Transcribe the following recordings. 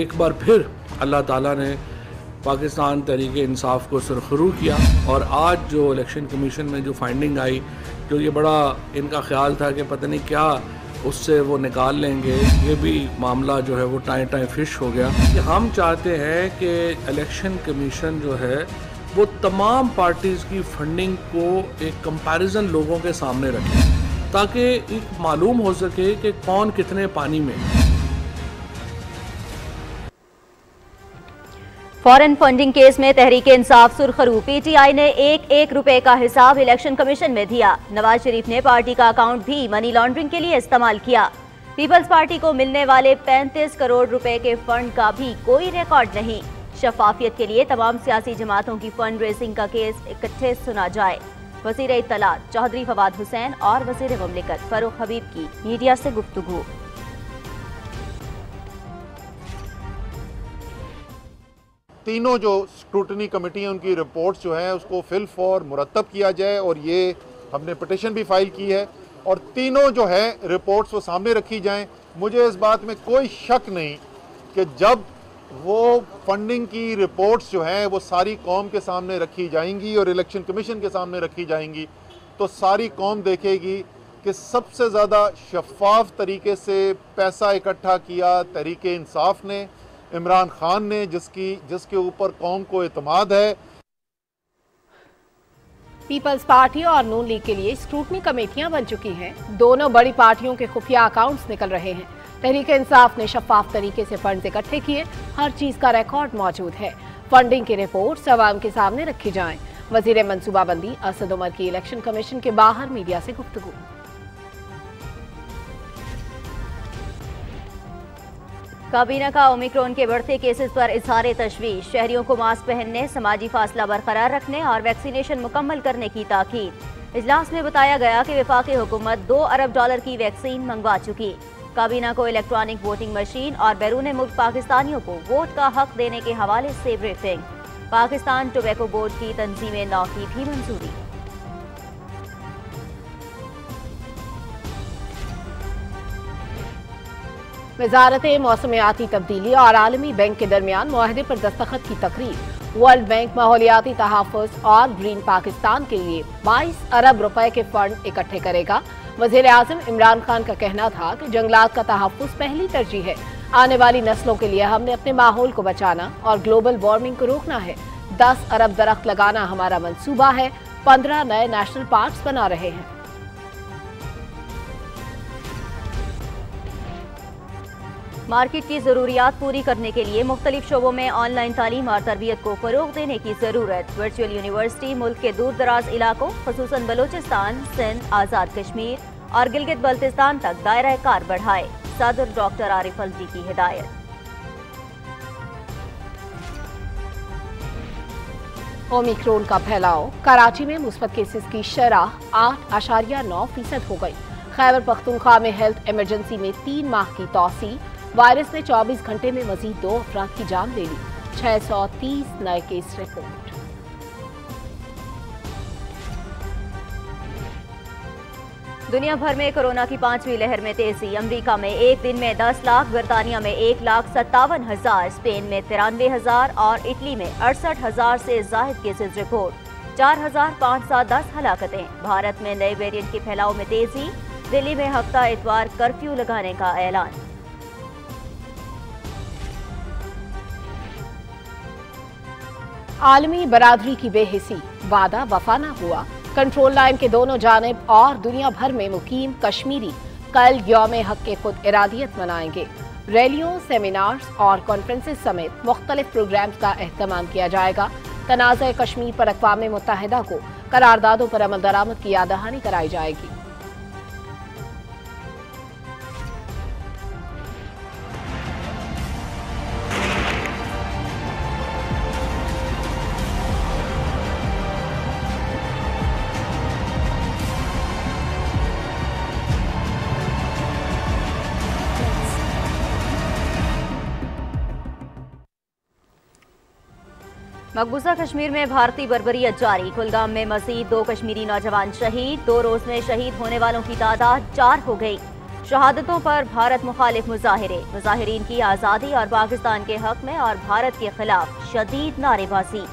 एक बार फिर अल्लाह ताला ने पाकिस्तान तरीके इंसाफ को सरखरू किया और आज जो इलेक्शन कमीशन में जो फाइंडिंग आई जो ये बड़ा इनका ख्याल था कि पता नहीं क्या उससे वो निकाल लेंगे ये भी मामला जो है वो टाए टाए फिश हो गया कि हम चाहते हैं कि इलेक्शन कमीशन जो है वो तमाम पार्टीज़ की फंडिंग को एक कंपैरिजन लोगों के सामने रखें ताकि एक मालूम हो सके कि कौन कितने पानी में फॉरेन फंडिंग केस में तहरीक इंसाफ सुरखरू पीटीआई ने एक एक रुपए का हिसाब इलेक्शन कमीशन में दिया नवाज शरीफ ने पार्टी का अकाउंट भी मनी लॉन्ड्रिंग के लिए इस्तेमाल किया पीपल्स पार्टी को मिलने वाले 35 करोड़ रुपए के फंड का भी कोई रिकॉर्ड नहीं शफाफियत के लिए तमाम सियासी जमातों की फंड रेसिंग का केस इकट्ठे सुना जाए वजीर इतला चौधरी फवाद हुसैन और वजीर ममलिकत फरूख हबीब की मीडिया ऐसी गुप्तगु तीनों जो स्क्रूटनी कमेटी हैं उनकी रिपोर्ट्स जो हैं उसको फिल्फ और मुरतब किया जाए और ये हमने पटिशन भी फाइल की है और तीनों जो है रिपोर्ट्स वो सामने रखी जाएं मुझे इस बात में कोई शक नहीं कि जब वो फंडिंग की रिपोर्ट्स जो हैं वो सारी कौम के सामने रखी जाएंगी और इलेक्शन कमीशन के सामने रखी जाएंगी तो सारी कौम देखेगी कि सबसे ज़्यादा शफाफ तरीके से पैसा इकट्ठा किया तरीके इंसाफ ने इमरान खान ने जिसकी जिसके ऊपर कौम को एतमाद है पीपल्स पार्टी और नून लीग के लिए स्क्रूटनी कमेटियां बन चुकी हैं दोनों बड़ी पार्टियों के खुफिया अकाउंट्स निकल रहे हैं तहरीक इंसाफ ने शफाफ तरीके से फंड इकट्ठे किए हर चीज का रिकॉर्ड मौजूद है फंडिंग की रिपोर्ट सवाम के सामने रखी जाए वजीर मनसूबाबंदी असद उमर की इलेक्शन कमीशन के बाहर मीडिया से गुप्तगू काबीना का ओमिक्रोन के बढ़ते केसेस पर इजहार तशवीश शहरियों को मास्क पहनने समाजी फासला बरकरार रखने और वैक्सीनेशन मुकम्मल करने की ताकीद इजलास में बताया गया कि विफाक हुकूमत दो अरब डॉलर की वैक्सीन मंगवा चुकी काबीना को इलेक्ट्रॉनिक वोटिंग मशीन और बैरून मुल्क पाकिस्तानियों को वोट का हक देने के हवाले से ब्रीफिंग पाकिस्तान टोबैको बोर्ड की तंजीम नौ की भी मंजूरी वजारत मौसमियाती तब्दीली और आलमी बैंक के दरमियान माहदे पर दस्तखत की तकरीब वर्ल्ड बैंक माहौलियाती तहफ़ और ग्रीन पाकिस्तान के लिए बाईस अरब रुपए के फंड इकट्ठे करेगा वजीर अजम इमरान खान का कहना था कि जंगलात का तहफ़ पहली तरजीह है आने वाली नस्लों के लिए हमने अपने माहौल को बचाना और ग्लोबल वार्मिंग को रोकना है दस अरब दरख्त लगाना हमारा मनसूबा है पंद्रह नए नेशनल पार्क बना रहे हैं मार्केट की ज़रूरियात पूरी करने के लिए मुख्तलिफ शोबों में ऑनलाइन तालीम और तरबियत को फ़रोग देने की ज़रूरत वर्चुअल यूनिवर्सिटी मुल्क के दूर दराज इलाकों खसूस बलोचिस्तान सिंध आज़ाद कश्मीर और गिलगित बल्तिस्तान तक दायरा कार बढ़ाए सदर डॉक्टर आरिफ जी की हिदायत ओमिक्रोन का फैलाव कराची में मुस्बत केसेस की शराह आठ आशारिया नौ फीसद हो गई खैबर पख्तूनख्वा में हेल्थ इमरजेंसी में तीन माह की तोसी वायरस ने 24 घंटे में मजीद दो अफराद की जान ले ली 630 नए केस रिपोर्ट दुनिया भर में कोरोना की पांचवी लहर में तेजी अमेरिका में एक दिन में 10 लाख बरतानिया में एक लाख सत्तावन हजार स्पेन में तिरानवे हजार और इटली में अड़सठ हजार से जायद केसेज रिपोर्ट चार हजार पाँच सौ दस हलाकतें भारत में नए वेरिएंट के फैलाव में तेजी दिल्ली में हफ्ता इतवार कर्फ्यू लगाने का ऐलान आलमी बरादरी की बेहिसी वादा वफा ना हुआ कंट्रोल लाइन के दोनों जानब और दुनिया भर में मुकीम कश्मीरी कल योम हक के खुद इरादियत मनाएंगे रैलियों सेमिनार्स और कॉन्फ्रेंस समेत मुख्तलिफ प्रोग्राम का अहतमाम किया जाएगा तनाज़ कश्मीर पर अकवा मुतहदा को करारदादों पर अमल दरामद की यादहानी कराई जाएगी मकबूजा कश्मीर में भारतीय बर्बरियत जारी कुलगाम में मजीद दो कश्मीरी नौजवान शहीद दो रोज में शहीद होने वालों की तादाद चार हो गई शहादतों पर भारत मुखालिफ मुजाहरे मुजाहरीन की आज़ादी और पाकिस्तान के हक में और भारत के खिलाफ शदीद नारेबाजी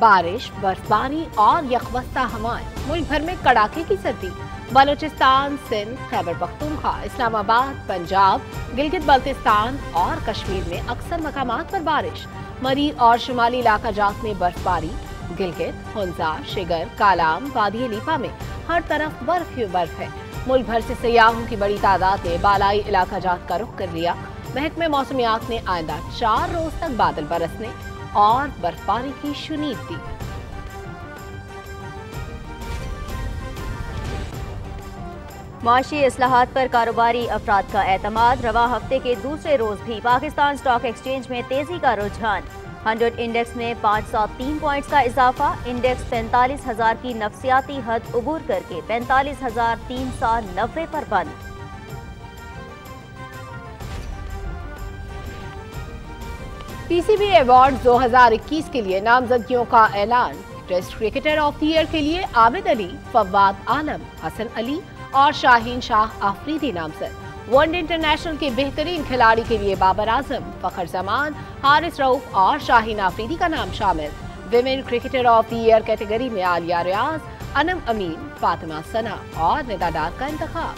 बारिश बर्फबारी और यकबस्ता हवाएं मुल्क भर में कड़ाके की सर्दी बलोचिस्तान सिंध खैबर पख्तूनख्वा इस्लामाबाद पंजाब गिलगित बल्तिस्तान और कश्मीर में अक्सर मकाम पर बारिश मरी और शुमाली इलाका जात में बर्फबारी गिलगित हंजा शिगर कालाम वादी लिपा में हर तरफ बर्फ ही बर्फ है मुल्क भर से सयाहों की बड़ी तादाद ने बालाई इलाका जात का रुख कर लिया महकमे मौसमियात ने आइंदा चार रोज तक बादल बरसने और बर्फबारी की शुनीत दी असलाहत पर कारोबारी अफराद का एतमाद रवा हफ्ते के दूसरे रोज भी पाकिस्तान स्टॉक एक्सचेंज में तेजी का रुझान हंड्रेड इंडेक्स में पाँच सौ तीन पॉइंट्स का इजाफा इंडेक्स पैंतालीस हजार की नफसियाती हद अबूर करके पैंतालीस हजार तीन सौ नब्बे पर बंद पीसीबी अवार्ड 2021 के लिए नामजदगियों का ऐलान test cricketer of the year के लिए आबिद अली फवाद आलम हसन अली और शाहीन शाह आफरीदी नामजद वनडे इंटरनेशनल के बेहतरीन खिलाड़ी के लिए बाबर आजम फखर जमान हारिस रऊफ और शाहीन आफरीदी का नाम शामिल women cricketer of the year category में आलिया रियाज अनम अमीन फातिमा सना और निदा डार का इंतखा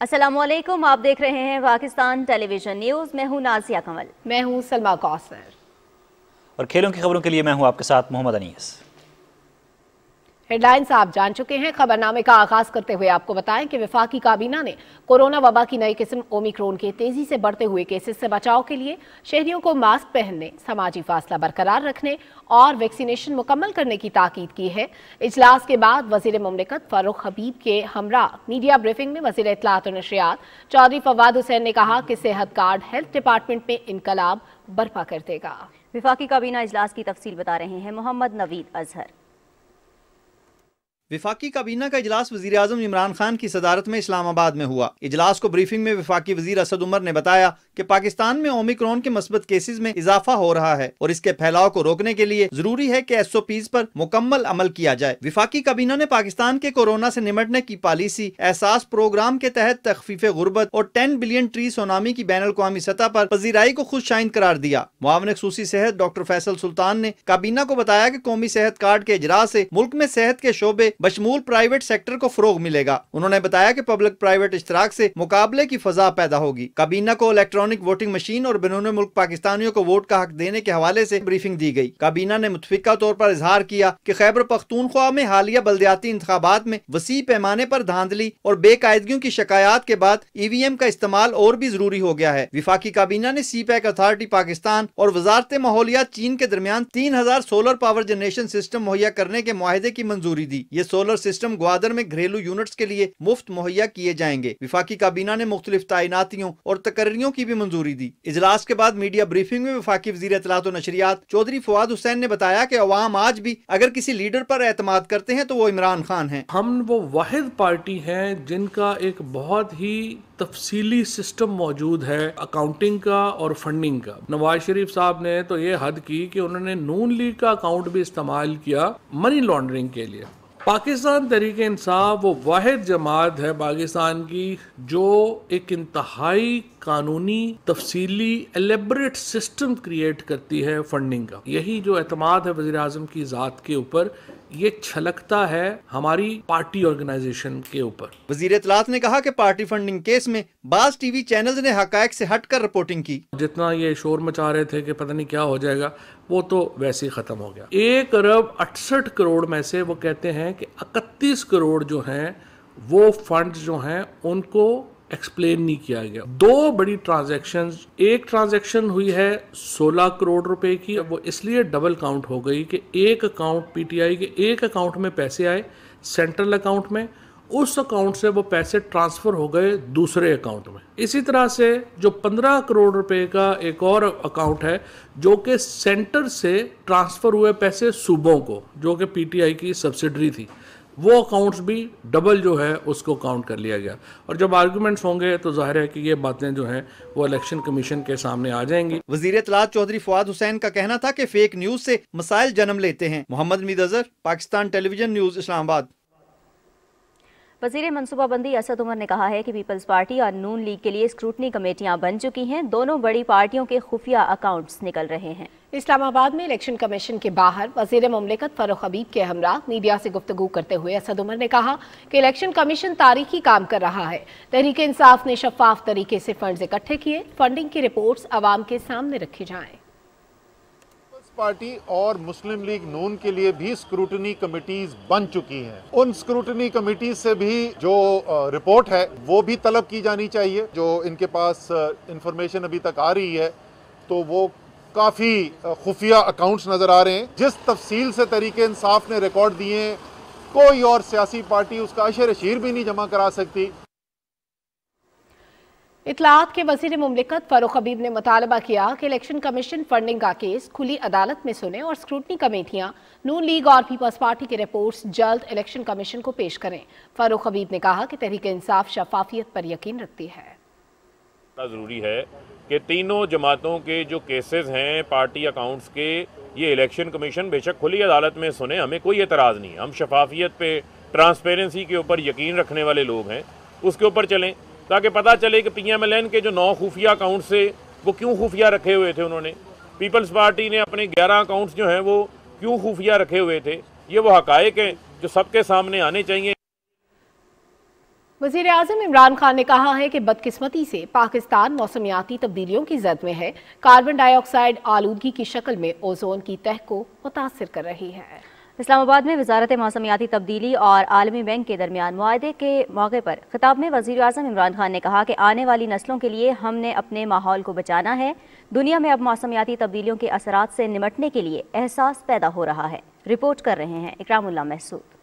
असलम आप देख रहे हैं पाकिस्तान टेलीविजन न्यूज़ मैं हूं नाजिया कमल मैं हूं सलमा कौसर और खेलों की खबरों के लिए मैं हूं आपके साथ मोहम्मद अनीस हेडलाइंस आप जान चुके हैं खबरनामे का आगाज करते हुए आपको बताएं कि विफाकी काबीना ने कोरोना वबा की नई किस्म ओमिक्रोन के तेजी से बढ़ते हुए केसेस से बचाव के लिए शहरियों को मास्क पहनने सामाजिक फासला बरकरार रखने और वैक्सीनेशन मुकम्मल करने की ताकीद की है इजलास के बाद वजीर ममलिकत फारूक हबीब के हमरा मीडिया ब्रीफिंग में वजी इतलात और नशरियात चौधरी फवाद हुसैन ने कहा कि सेहत कार्ड हेल्थ डिपार्टमेंट में इनकलाब बर्पा कर देगा विफाकी काबीना इजलास की तफसी बता रहे हैं मोहम्मद नवीद अजहर विफाकी काबीना का इजलास वजी अजम इमरान खान की सदारत में इस्लामाबाद में हुआ इजलास को ब्रीफिंग में विफाकी वजीर असद उमर ने बताया कि पाकिस्तान में ओमिक्रॉन के मस्बत केसेज में इजाफा हो रहा है और इसके फैलाव को रोकने के लिए जरूरी है कि एस ओ पीज आरोप मुकम्मल अमल किया जाए विफाकी काबीना ने पाकिस्तान के कोरोना ऐसी निमटने की पॉलिसी एहसास प्रोग्राम के तहत तखफीफ गुर्बत और टेन बिलियन ट्री सोनामी की बैन अवी सतह पर पजीराई को खुद शाइन करार दिया मुआवन खूसी सेहत डॉक्टर फैसल सुल्तान ने काबीना को बताया की कौमी सेहत कार्ड के इजरा ऐसी मुल्क में सेहत के शोबे बशमूल प्राइवेट सेक्टर को फरोग मिलेगा उन्होंने बताया की पब्लिक प्राइवेट इश्तराक ऐसी मुकाबले की फजा पैदा होगी काबीना को इलेक्ट्रॉनिक वोटिंग मशीन और बैरून मुल्क पाकिस्तानियों को वोट का हक देने के हवाले ऐसी ब्रीफिंग दी गयी काबीना ने मुतफिका तौर पर इजहार किया की खैबर पख्तूनख्वा में हालिया बल्दियाती इंतबात में वसी पैमाने आरोप धांधली और बेकायदगियों की शिकायत के बाद ई वी एम का इस्तेमाल और भी जरूरी हो गया है विफाकी काबीना ने सी पैक अथॉरिटी पाकिस्तान और वजारत माहौलिया चीन के दरमियान तीन हजार सोलर पावर जनरेशन सिस्टम मुहैया करने के माहदे की मंजूरी दी ये सोलर सिस्टम ग्वादर में घरेलू यूनिट्स के लिए मुफ्त मुहैया किए जाएंगे विफाकी काबीना ने मुख्तलिफ तैनातियों और तकर्रियों की भी मंजूरी दी इजलास के बाद मीडिया ब्रीफिंग में विफाकी वजी अतलात तो नशरियात चौधरी फवाद हुसैन ने बताया की अवाम आज भी अगर किसी लीडर पर एतमाद करते हैं तो वो इमरान खान है हम वो वाद पार्टी है जिनका एक बहुत ही तफसीली सिस्टम मौजूद है अकाउंटिंग का और फंडिंग का नवाज शरीफ साहब ने तो ये हद की कि उन्होंने नून लीग का अकाउंट भी इस्तेमाल किया मनी लॉन्ड्रिंग के लिए पाकिस्तान तहरीक इंसाफ वो वाद जमात है पाकिस्तान की जो एक इंतहाई कानूनी तफसीली एलेबरेट सिस्टम क्रिएट करती है फंडिंग का यही जो एतमाद है वजी अजम की ज़ात के ऊपर ये छलकता है हमारी पार्टी ऑर्गेनाइजेशन के ऊपर वजीर इतलात ने कहा कि पार्टी फंडिंग केस में बास टीवी चैनल्स ने हक से हटकर रिपोर्टिंग की जितना ये शोर मचा रहे थे कि पता नहीं क्या हो जाएगा वो तो वैसे ही खत्म हो गया एक अरब अड़सठ करोड़ में से वो कहते हैं कि इकतीस करोड़ जो हैं वो फंड जो हैं उनको एक्सप्लेन नहीं किया गया दो बड़ी ट्रांजेक्शन एक ट्रांजेक्शन हुई है 16 करोड़ रुपए की वो इसलिए डबल काउंट हो गई कि एक अकाउंट पीटीआई के एक अकाउंट में पैसे आए सेंट्रल अकाउंट में उस अकाउंट से वो पैसे ट्रांसफर हो गए दूसरे अकाउंट में इसी तरह से जो 15 करोड़ रुपए का एक और अकाउंट है जो कि सेंटर से ट्रांसफर हुए पैसे सूबों को जो कि पीटीआई की सब्सिडरी थी वो अकाउंट्स भी डबल जो है उसको काउंट कर लिया गया और जब आर्गूमेंट्स होंगे तो जाहिर है कि ये बातें जो हैं वो इलेक्शन कमीशन के सामने आ जाएंगी वजीर इतलात चौधरी फवाद हुसैन का कहना था कि फेक न्यूज से मसाइल जन्म लेते हैं मोहम्मद मीद अजहर पाकिस्तान टेलीविजन न्यूज इस्लामाबाद वजीर मनसूबाबंदी असद उमर ने कहा है कि पीपल्स पार्टी और नून लीग के लिए स्क्रूटनी कमेटियां बन चुकी हैं दोनों बड़ी पार्टियों के खुफिया अकाउंट्स निकल रहे हैं इस्लामाबाद में इलेक्शन कमीशन के बाहर वजीर ममलिकत फरूख हबीब के हमरा मीडिया से गुफ्तु करते हुए असद उमर ने कहा कि इलेक्शन कमीशन तारीखी काम कर रहा है तहरीक इंसाफ ने शफाफ तरीके से फंड इकट्ठे किए फंडिंग की रिपोर्ट्स आवाम के सामने रखी जाए पार्टी और मुस्लिम लीग नून के लिए भी स्क्रूटनी कमिटीज बन चुकी हैं उन स्क्रूटनी कमिटी से भी जो रिपोर्ट है वो भी तलब की जानी चाहिए जो इनके पास इंफॉर्मेशन अभी तक आ रही है तो वो काफ़ी खुफिया अकाउंट्स नज़र आ रहे हैं जिस तफसील से तरीके इंसाफ ने रिकॉर्ड दिए कोई और सियासी पार्टी उसका अशर अशीर भी नहीं जमा करा सकती इतलात के वजीर ममलिकत फ़ारूक हबीब ने मुतालबा किया कि इलेक्शन कमीशन फंडिंग का केस खुली अदालत में सुने और स्क्रूटनी कमेटियां नून लीग और पीपल्स पार्टी की रिपोर्ट्स जल्द इलेक्शन कमीशन को पेश करें फ़ारूक हबीब ने कहा कि तहरीक इंसाफ शफाफियत पर यकीन रखती है ज़रूरी है कि तीनों जमातों के जो केसेज हैं पार्टी अकाउंट्स के ये इलेक्शन कमीशन बेशक खुली अदालत में सुने हमें कोई एतराज़ नहीं हम शफाफियत पे ट्रांसपेरेंसी के ऊपर यकीन रखने वाले लोग हैं उसके ऊपर चलें ताकि पता चले कि पीएमएलएन के जो नौ खुफिया अकाउंट्स थे वो क्यों खुफिया रखे हुए थे उन्होंने पीपल्स पार्टी ने अपने ग्यारह अकाउंट्स जो हैं वो क्यों खुफिया रखे हुए थे ये वो हकायक हैं जो सबके सामने आने चाहिए वजीर अजम इमरान खान ने कहा है कि बदकिस्मती से पाकिस्तान मौसमियाती तब्दीलियों की जद में है कार्बन डाइऑक्साइड आलूगी की शक्ल में ओजोन की तह को मुतासर कर रही है इस्लामाबाद में वजारत मौसमियाती तब्दीली और आलमी बैंक के दरमियान माहे के मौके पर खिताब में वजी अजम इमरान खान ने कहा कि आने वाली नस्लों के लिए हमने अपने माहौल को बचाना है दुनिया में अब मौसमियाती तब्दीलियों के असरा से निमटने के लिए एहसास पैदा हो रहा है रिपोर्ट कर रहे हैं इकराम महसूद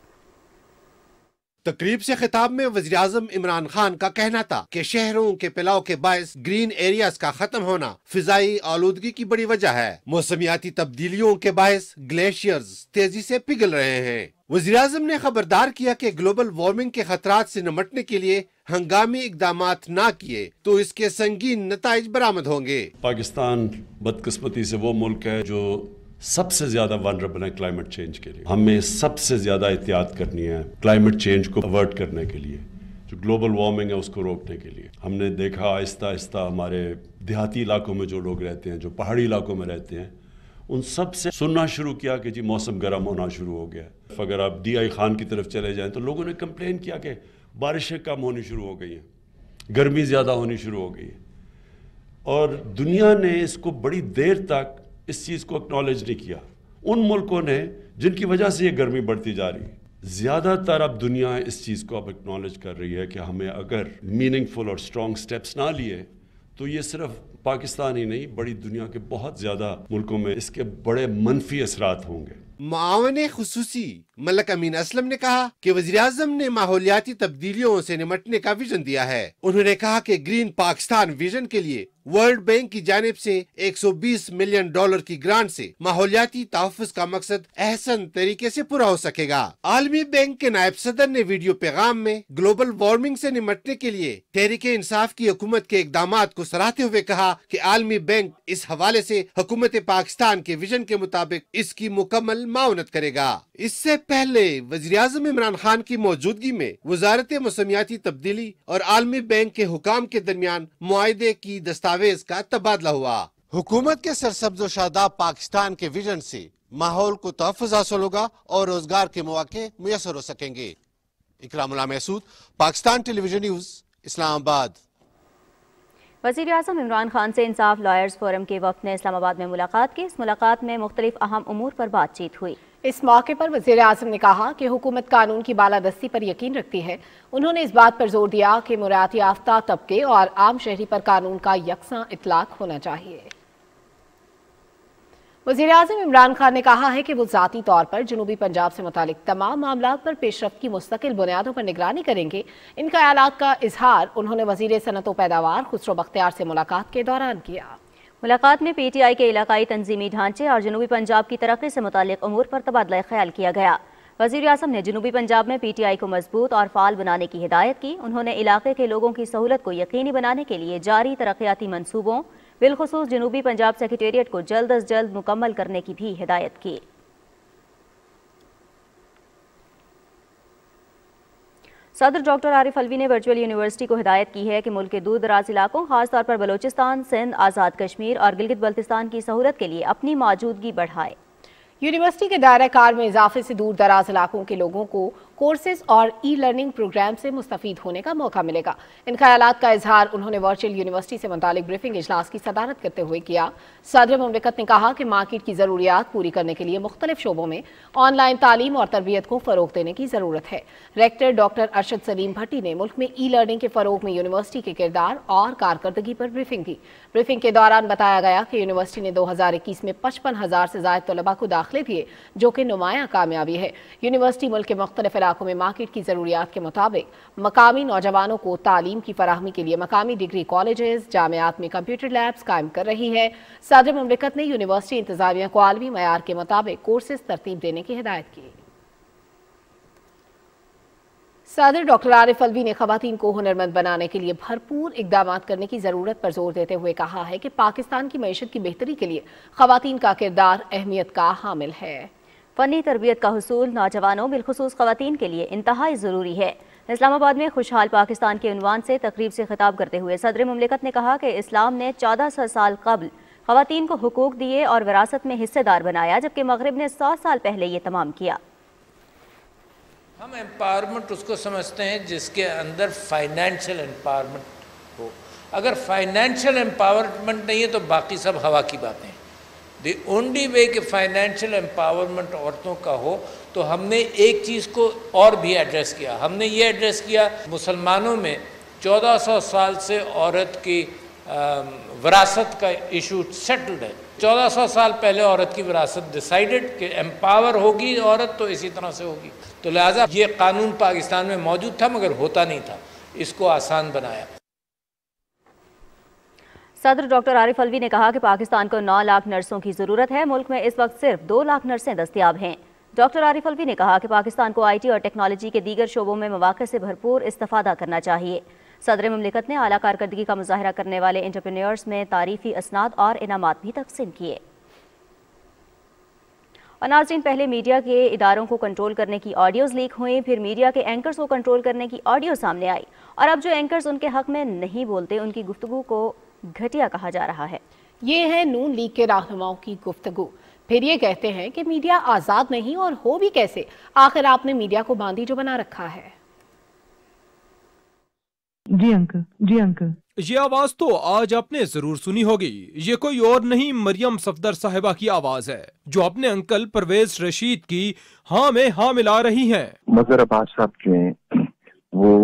तकरीब से खिताब में वजी अजम इमरान खान का कहना था कि शहरों के पिलाव के बायस ग्रीन एरियाज का खत्म होना फिजाई आलूदगी की बड़ी वजह है मौसमियाती तब्दीलियों के बायस ग्लेशियर्स तेजी से पिघल रहे हैं वजी अजम ने खबरदार किया कि ग्लोबल वार्मिंग के खतरा से निमटने के लिए हंगामी इकदाम न किए तो इसके संगीन नतज बरामद होंगे पाकिस्तान बदकस्मती से वो मुल्क है जो सबसे ज्यादा वनरेबल है क्लाइमेट चेंज के लिए हमें सबसे ज्यादा एहतियात करनी है क्लाइमेट चेंज को अवर्ट करने के लिए जो ग्लोबल वार्मिंग है उसको रोकने के लिए हमने देखा आहिस्ता आहिस्ता हमारे देहाती इलाकों में जो लोग रहते हैं जो पहाड़ी इलाकों में रहते हैं उन सब से सुनना शुरू किया कि जी मौसम गर्म होना शुरू हो गया अगर आप डी आई खान की तरफ चले जाएं तो लोगों ने कंप्लेन किया कि बारिशें कम होनी शुरू हो गई हैं गर्मी ज़्यादा होनी शुरू हो गई है और दुनिया ने इसको बड़ी देर तक इस चीज़ को एक्नॉलेज नहीं किया उन मुल्कों ने जिनकी वजह से ये गर्मी बढ़ती जा रही है ज़्यादातर अब दुनिया इस चीज़ को अब एक्नॉलेज कर रही है कि हमें अगर मीनिंगफुल और स्ट्रॉन्ग स्टेप्स ना लिए तो ये सिर्फ पाकिस्तान ही नहीं बड़ी दुनिया के बहुत ज़्यादा मुल्कों में इसके बड़े मनफी असरा होंगे मावन खसूसी मलक अमीन असलम ने कहा कि वजी अजम ने माहौलियाती तब्दीलियों से निमटने का विजन दिया है उन्होंने कहा कि ग्रीन पाकिस्तान विजन के लिए वर्ल्ड बैंक की जानब से 120 मिलियन डॉलर की ग्रांट से माहौलियाती तहफ़ का मकसद एहसन तरीके से पूरा हो सकेगा आलमी बैंक के नायब सदर ने वीडियो पैगाम में ग्लोबल वार्मिंग से निमटने के लिए तहरीक इंसाफ की हुकूमत के इकदाम को सराहते हुए कहा कि आलमी बैंक इस हवाले से हुकूमत पाकिस्तान के विजन के मुताबिक इसकी मुकम्मल मावनत करेगा इससे पहले वजी अजम इमरान खान की मौजूदगी में वजारत मौसमियाती तब्दीली और आलमी बैंक के हुकाम के दरमियान मुआदे की दस्तावेज का तबादला हुआ हुकूमत के सरसब्ज शादाब पाकिस्तान के विजन से माहौल को तहफ़ हासिल होगा और रोजगार के मौके मैसर हो सकेंगे इकराम महसूद पाकिस्तान टेलीविजन न्यूज़ इस्लामाबाद वजीर अजम इमरान खान से इंसाफ लॉयर्स फोरम के वक्त ने इस्लामाबाद में मुलाकात की इस मुलाकात में मुख्तलिफ अहम उमूर पर बातचीत हुई इस मौके पर वजीर अजम ने कहा कि हुकूमत कानून की बालादस्ती पर यकीन रखती है उन्होंने इस बात पर जोर दिया कि मुरात याफ्ता तबके और आम शहरी पर कानून का यकसा इतलाक होना चाहिए वजीर अजम इमरान खान ने कहा है कि वो ज़ाती तौर पर जनूबी पंजाब से मुतल तमाम मामला पर पेशरफ की मुस्तकिल बुनियादों पर निगरानी करेंगे इन ख्याल का इजहार उन्होंने वजीर सनत पैदावार खुसरो बख्तियार से मुलाकात के दौरान किया मुलाकात में पी टी आई के इलाकई तनजीमी ढांचे और जनूबी पंजाब की तरक्की से मुतल अमूर पर तबादला ख्याल किया गया वजीर अजम ने जनूबी पंजाब में पी टी आई को मजबूत और फाल बनाने की हिदायत की उन्होंने इलाके के लोगों की सहूलत को यकीनी बनाने के लिए जारी तरक्याती मनसूबों बिलखसूस जनूबी पंजाब सेक्रेटेरिएट को जल्द अज जल्द मुकम्मल करने की भी हिदायत की सदर डॉक्टर आरिफ अलवी ने वर्चुअल यूनिवर्सिटी को हिदायत की है कि मुल्क के दूर दराज इलाकों खासतौर पर बलोचिस्तान सिंध आज़ाद कश्मीर और गिलगित बल्तिस्तान की सहूलत के लिए अपनी मौजूदगी बढ़ाए यूनिवर्सिटी के दायरा कार में इजाफे से दूर दराज इलाकों के लोगों को कोर्सेज और ई लर्निंग प्रोग्राम से मुस्तफ़ होने का मौका मिलेगा इन ख्याल का इजहार उन्होंने वर्चुअल यूनिवर्सिटी से मुतालिक ब्रीफिंग अजलास की सदारत करते हुए किया सदर ममलिकत ने कहा कि मार्केट की ज़रूरियात पूरी करने के लिए मुख्तलिफ शोबों में ऑनलाइन तालीम और तरबियत को फ़रोग देने की ज़रूरत है रेक्टर डॉक्टर अरशद सलीम भट्टी ने मुल्क में ई लर्निंग के फ़रोग में यूनिवर्सिटी के किरदार और कारकर्दगी पर ब्रीफिंग दी ब्रीफिंग के दौरान बताया गया कि यूनिवर्सिटी ने दो हज़ार इक्कीस में पचपन हज़ार से जायद तलबा को दाखिले दिए जो कि नुमाया कामयाबी है यूनिवर्सिटी मुल्क के मुख्तलिफ इलाकों में मार्केट की ज़रूरियात के मुताबिक मकामी नौजवानों को तालीम की फराहमी के लिए मकामी डिग्री कॉलेजेस जामियात में कंप्यूटर लैब्स कायम कर रही है सदर ममलिकत ने यूनिवर्सिटी इंतजामिया को आलमी मैार के मुताबिक कोर्सेज तरतीब देने की हिदायत की सदर डॉक्टर आरिफ अलवी ने खातन को हुनरमंद बनाने के लिए भरपूर इकदाम करने की ज़रूरत पर जोर देते हुए कहा है कि पाकिस्तान की मीशत की बेहतरी के लिए खातन का किरदार अहमियत का हामिल है फ़नी तरबियत का हसूल नौजवानों बिलखसूस खुतिन के लिए इंतहाई ज़रूरी है इस्लामाबाद में खुशहाल पाकिस्तान के अनवान से तकरीब से खिताब करते हुए सदर ममलिकत ने कहा कि इस्लाम ने चौदह सौ साल कबल खवतान को हकूक दिए और विरासत में हिस्सेदार बनाया जबकि मगरब ने सौ साल पहले ये तमाम किया हम एम्पावरमेंट उसको समझते हैं जिसके अंदर फाइनेंशियल एम्पावरमेंट हो अगर फाइनेंशियल एम्पावरमेंट नहीं है तो बाकी सब हवा की बातें द ओनली वे कि फाइनेंशियल एम्पावरमेंट औरतों का हो तो हमने एक चीज़ को और भी एड्रेस किया हमने ये एड्रेस किया मुसलमानों में 1400 साल से औरत की विरासत का इशू सेटल्ड है 1400 साल पहले औरत की विरासत डिसाइडेड कि एम्पावर होगी औरत तो इसी तरह से होगी तो लिहाजा ये कानून पाकिस्तान में मौजूद था मगर होता नहीं था इसको आसान बनाया सदर डॉक्टर आरिफ अलवी ने कहा कि पाकिस्तान को 9 लाख नर्सों की ज़रूरत है मुल्क में इस वक्त सिर्फ 2 लाख नर्सें दस्तियाब हैं डॉक्टर आरिफ अलवी ने कहा कि पाकिस्तान को आईटी और टेक्नोलॉजी के दीगर शोबों में मौाक़ से भरपूर इस्ता करना चाहिए सदर ममलिकत ने अला कारकर्दगी का मुजाहरा करने वाले इंटरप्रेन्योर्स में तारीफी असनाद और इनाम भी तकसीम किए और नाजरीन पहले मीडिया के इदारों को कंट्रोल करने की ऑडियोज लीक हुई फिर मीडिया के एंकर्स को कंट्रोल करने की ऑडियो सामने आई और अब जो एंकर्स उनके हक में नहीं बोलते उनकी गुफ्तु को घटिया कहा जा रहा है ये है नून लीग के रहनुमाओं की गुफ्तगु फिर ये कहते हैं कि मीडिया आज़ाद नहीं और हो भी कैसे आखिर आपने मीडिया को बांधी जो बना रखा है जी अंकल जी अंकल ये आवाज तो आज आपने जरूर सुनी होगी ये कोई और नहीं मरियम सफदर साहिबा की आवाज है जो अपने अंकल परवेज रशीद की हाँ में हाँ मिला रही है मगर अब्बास साहब जो है वो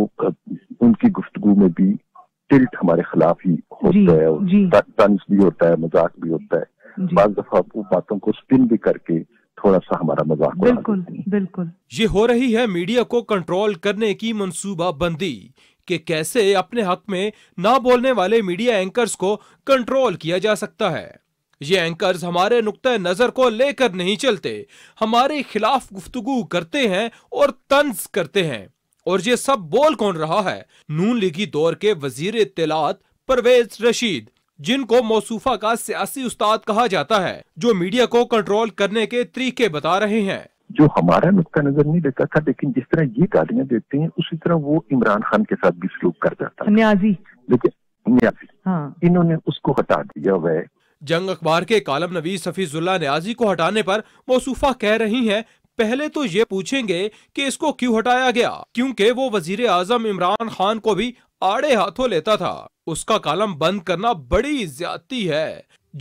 उनकी गुफ्तगु में भी टिल्ट हमारे खिलाफ ही होता है तंज भी होता है मजाक भी होता है बाद दफा वो बातों को स्पिन भी करके थोड़ा सा हमारा मजाक बिल्कुल बिल्कुल ये हो रही है मीडिया को कंट्रोल करने की मनसूबा बंदी के कैसे अपने हक में ना बोलने वाले मीडिया एंकर्स को कंट्रोल किया जा सकता है ये एंकर्स हमारे नुक़ नज़र को लेकर नहीं चलते हमारे खिलाफ गुफ्तगु करते हैं और तंज करते हैं और ये सब बोल कौन रहा है नून लीगी दौर के वजीर इतलात परवेज रशीद जिनको मौसूफा का सियासी उस्ताद कहा जाता है जो मीडिया को कंट्रोल करने के तरीके बता रहे हैं जो हमारा नुकता नजर नहीं देता था लेकिन जिस तरह ये गालियाँ देते हैं उसी तरह वो इमरान खान के साथ भी सलूक कर जाता है न्याजी लेकिन न्याजी हाँ। इन्होंने उसको हटा दिया वह जंग अखबार के कालम नवीज सफीजुल्ला न्याजी को हटाने पर मौसूफा कह रही हैं पहले तो ये पूछेंगे कि इसको क्यों हटाया गया क्योंकि वो वजीर आजम इमरान खान को भी आड़े हाथों लेता था उसका कालम बंद करना बड़ी ज्यादती है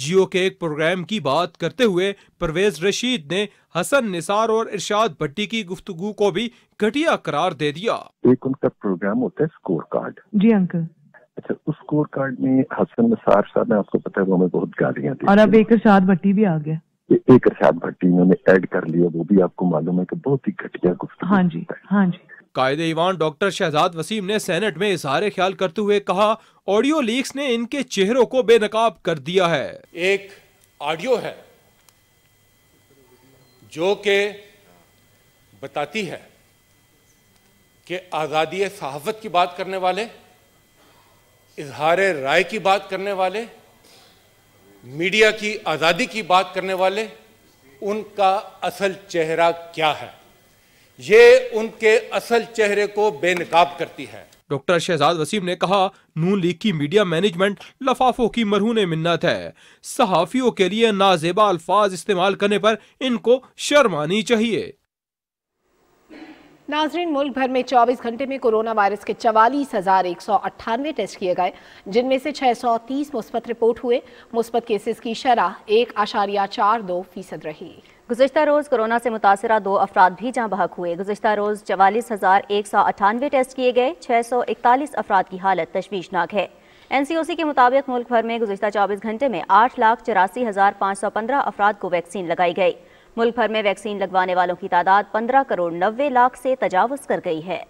जियो के एक प्रोग्राम की बात करते हुए परवेज रशीद ने हसन निसार और इरशाद भट्टी की गुफ्तु को भी घटिया करार दे दिया एक उनका प्रोग्राम होता है स्कोर कार्ड जी अंकल अच्छा उस स्कोर कार्ड में हसन निसार साहब ने आपको पता है वो हमें बहुत गालियाँ दी और अब एक इरशाद भट्टी भी आ गया एक रशाद भट्टी इन्होंने ऐड कर लिया वो भी आपको मालूम है कि बहुत ही घटिया गुफ्त हाँ जी हाँ जी कायदे ईवान डॉक्टर शहजाद वसीम ने सेनेट में इजहार ख्याल करते हुए कहा ऑडियो लीक्स ने इनके चेहरों को बेनकाब कर दिया है एक ऑडियो है जो कि बताती है कि आज़ादी सहाफ़त की बात करने वाले इजहार राय की बात करने वाले मीडिया की आज़ादी की बात करने वाले उनका असल चेहरा क्या है ये उनके असल चेहरे को बेनकाब करती है डॉक्टर शहजाद वसीम ने कहा नून लीग की मीडिया मैनेजमेंट लफाफों की मरहून मिन्नत है सहाफ़ियों के लिए नाजेबा अल्फाज इस्तेमाल करने पर इनको शर्म आनी चाहिए नाजरीन मुल्क भर में 24 घंटे में कोरोना वायरस के चवालीस हज़ार एक सौ अट्ठानवे टेस्ट किए गए जिनमें से 630 मुस्बत रिपोर्ट हुए मुस्बत केसेस की शरह एक आशारिया चार दो फीसद रही गुजशत रोज़ कोरोना से मुतासर दो अफराद भी जहाँ बहक हुए गुजशत रोज़ चवालीस हज़ार एक सौ अट्ठानवे टेस्ट किए गए छः सौ इकतालीस अफराद की हालत तशवीशनाक है एन सी ओ सी के मुताबिक मुल्क भर में गुजशत चौबीस घंटे में आठ लाख चौरासी हज़ार पाँच सौ पंद्रह अफराद को वैक्सीन लगाई गई मुल्क भर में वैक्सीन लगवाने वालों की तादाद पंद्रह करोड़ नब्बे लाख से तजावज कर गई है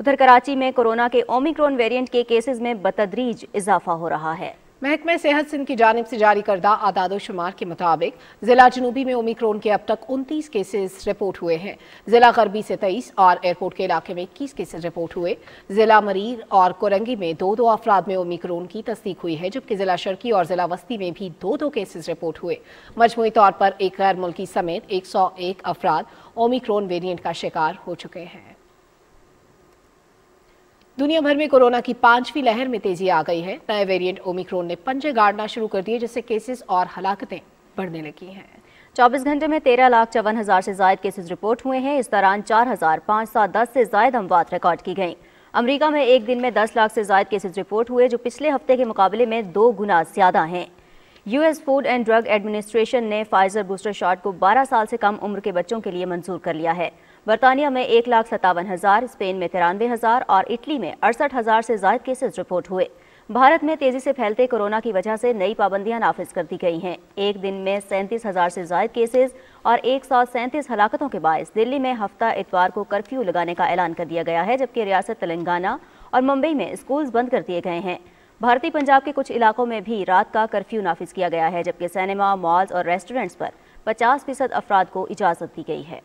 उधर कराची में कोरोना के ओमिक्रॉन वेरिएंट के केसेस में बतदरीज इजाफा हो रहा है महकमे सेहत सिंध की जानब से जारी करदा आदाद शुमार के मुताबिक जिला जनूबी में ओमिक्रोन के अब तक उनतीस केसेस रिपोर्ट हुए हैं जिला गरबी से तेईस और एयरपोर्ट के इलाके में इक्कीस केसेज रिपोर्ट हुए जिला मरीर और कोरंगी में दो दो अफराद में ओमिक्रोन की तस्दीक हुई है जबकि जिला शर्की और जिला वस्ती में भी दो दो केसेज रिपोर्ट हुए मजमू तौर पर एक गैर मुल्की समेत एक सौ एक अफराद ओमिक्रोन वेरियंट का शिकार हो चुके हैं दुनिया भर में कोरोना की पांचवी लहर में तेजी आ गई है नए वेरिएंट ओमिक्रोन ने पंजे गाड़ना शुरू कर दिए जिससे केसेस और हलाकतें बढ़ने लगी हैं 24 घंटे में तेरह लाख चौवन हज़ार से जायद केसेस रिपोर्ट हुए हैं इस दौरान चार हज़ार पाँच सौ दस से जायद अमवात रिकॉर्ड की गई अमरीका में एक दिन में दस लाख से जायद केसेज रिपोर्ट हुए जो पिछले हफ्ते के मुकाबले में दो गुना ज़्यादा हैं US Food and Drug Administration ने फाइजर बूस्टर शॉट को 12 साल से कम उम्र के बच्चों के लिए मंजूर कर लिया है बरतानिया में एक लाख सतावन हज़ार स्पेन में तिरानवे हज़ार और इटली में अड़सठ हज़ार से जायद केसेज रिपोर्ट हुए भारत में तेजी से फैलते कोरोना की वजह से नई पाबंदियां नाफिज कर दी गई हैं एक दिन में सैंतीस हजार से जायद केसेस और एक सौ सैंतीस हलाकतों के बायस दिल्ली में हफ्ता इतवार को कर्फ्यू लगाने का ऐलान कर दिया गया है जबकि रियासत तेलंगाना और मुंबई में स्कूल बंद कर दिए गए हैं भारतीय पंजाब के कुछ इलाकों में भी रात का कर्फ्यू नाफिज किया गया है जबकि सिनेमा मॉल्स और रेस्टोरेंट्स पर पचास फीसद अफराद को इजाज़त दी गई है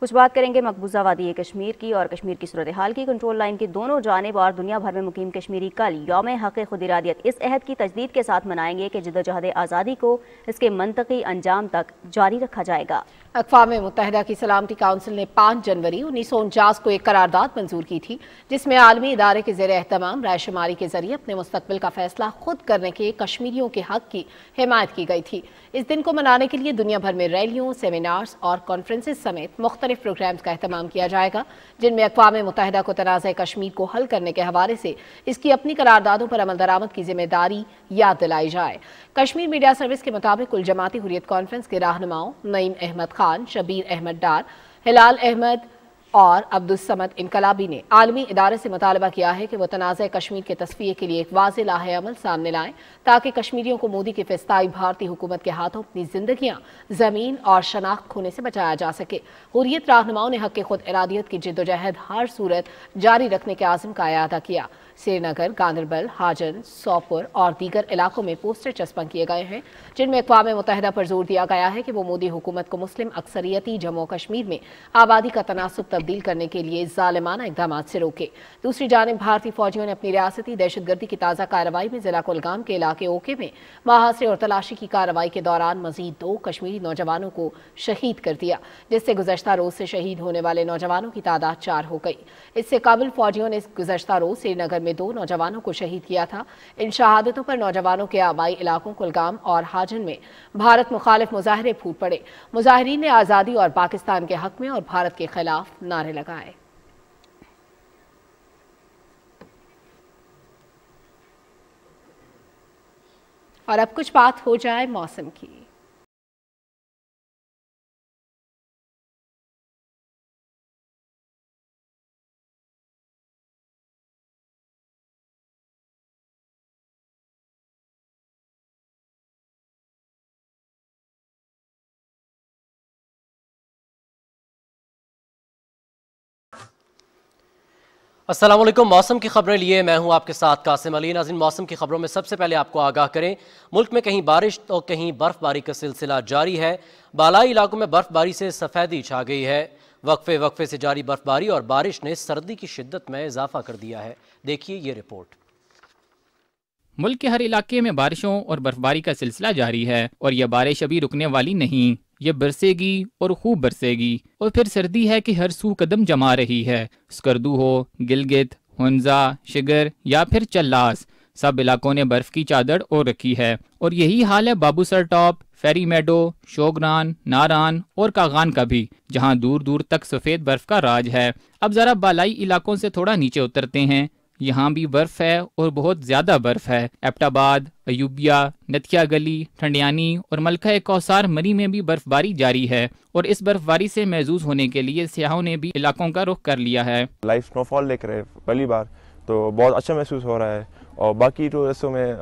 कुछ बात करेंगे मकबूजा वादी कश्मीर की और कश्मीर की सूरत हाल की कंट्रोल लाइन की दोनों जानब और दुनिया भर में मुकीम कश्मीरी कल योम हक़ खुदिरादियत इस अहद की तजदीद के साथ मनाएंगे कि जदोजहद आज़ादी को इसके मनतकी अंजाम तक जारी रखा जाएगा अकवा मुतहदा की सलामती काउंसिल ने पाँच जनवरी उन्नीस सौ उनचास को एक करारदादा मंजूर की थी जिसमें आलमी इदारे के जेर अहतमाम रायशुमारी के जरिए अपने मुस्तबिल का फैसला खुद करने के कश्मीरियों के हक की हिमायत की गई थी इस दिन को मनाने के लिए दुनिया भर में रैलियों सेमिनार्स और कॉन्फ्रेंसिस समेत मुख्तलि मुख्तलिफ प्रोग्राम्स का अहतमाम किया जाएगा जिनमें अकवाम मुतहदा को तनाज़ कश्मीर को हल करने के हवाले से इसकी अपनी करारदादों पर अमल दरामद की जिम्मेदारी याद दिलाई जाए कश्मीर मीडिया सर्विस के मुताबिक कुल जमाती हुरियत कॉन्फ्रेंस के रहनुमाओं नईम अहमद खान शबीर अहमद डार हिलाल अहमद और अब्दुलसमद इनकलाबी ने आलमी इदारे से मुतालबा किया है कि वह तनाज़ कश्मीर के तस्वीर के लिए एक वाज लाहेमल सामने लाएं ताकि कश्मीरियों को मोदी के फिस्ताई भारतीय हुकूमत के हाथों अपनी जिंदगियाँ ज़मीन और शनाख्त खोने से बचाया जा सके हुरियत रहनुमाओं ने हक खुद इरादियत की जिदोजहद हर सूरत जारी रखने के आज़म का अदा किया श्रीनगर गांधरबल हाजन सौपुर और दीगर इलाकों में पोस्टर चस्पा किए गए हैं जिनमें अकवाम मुतहदा पर जोर दिया गया है कि वो मोदी हुकूमत को मुस्लिम अक्सरियती जम्मू कश्मीर में आबादी का तनासब तब्दील करने के लिए ालिमाना इकदाम से रोके दूसरी जानब भारतीय फौजियों ने अपनी रियासती दहशतगर्दी की ताज़ा कार्रवाई में जिला कुलगाम के इलाके ओके में महासरे और तलाशी की कार्रवाई के दौरान मजीद दो कश्मीरी नौजवानों को शहीद कर दिया जिससे गुजशत रोज से शहीद होने वाले नौजवानों की तादाद चार हो गई इससे काबिल फौजियों ने गुजशत रोज श्रीनगर में में दो नौजवानों को शहीद किया था इन शहादतों पर नौजवानों के आबाई इलाकों कुलगाम और हाजन में भारत मुखालिफ मुजाहरे फूट पड़े मुजाहरीन ने आज़ादी और पाकिस्तान के हक में और भारत के खिलाफ नारे लगाए और अब कुछ बात हो जाए मौसम की असलम मौसम की खबरें लिए मैं हूं आपके साथ कासिम अली नाजिन मौसम की खबरों में सबसे पहले आपको आगाह करें मुल्क में कहीं बारिश तो कहीं बर्फबारी का सिलसिला जारी है बालाई इलाकों में बर्फबारी से सफ़ेदी छा गई है वक्फे वक्फे से जारी बर्फबारी और बारिश ने सर्दी की शिद्दत में इजाफा कर दिया है देखिए ये रिपोर्ट मुल्क के हर इलाके में बारिशों और बर्फबारी का सिलसिला जारी है और यह बारिश अभी रुकने वाली नहीं ये बरसेगी और खूब बरसेगी और फिर सर्दी है कि हर सू कदम जमा रही है स्कर्दू हो गिलगित हंजा शिगर या फिर चल्लास सब इलाकों ने बर्फ की चादर ओढ़ रखी है और यही हाल है बाबूसर टॉप फेरी मेडो शोगरान नारान और कागान का भी जहां दूर दूर तक सफेद बर्फ का राज है अब जरा बालाई इलाकों से थोड़ा नीचे उतरते हैं यहाँ भी बर्फ़ है और बहुत ज़्यादा बर्फ़ है एपटाबाद अयुबिया नथिया गली ठंडियानी और मलका कौसार मरी में भी बर्फबारी जारी है और इस बर्फबारी से महजूज होने के लिए सियाहों ने भी इलाकों का रुख कर लिया है लाइव स्नोफॉल देख रहे पहली बार तो बहुत अच्छा महसूस हो रहा है और बाकी टूरिस्टों तो में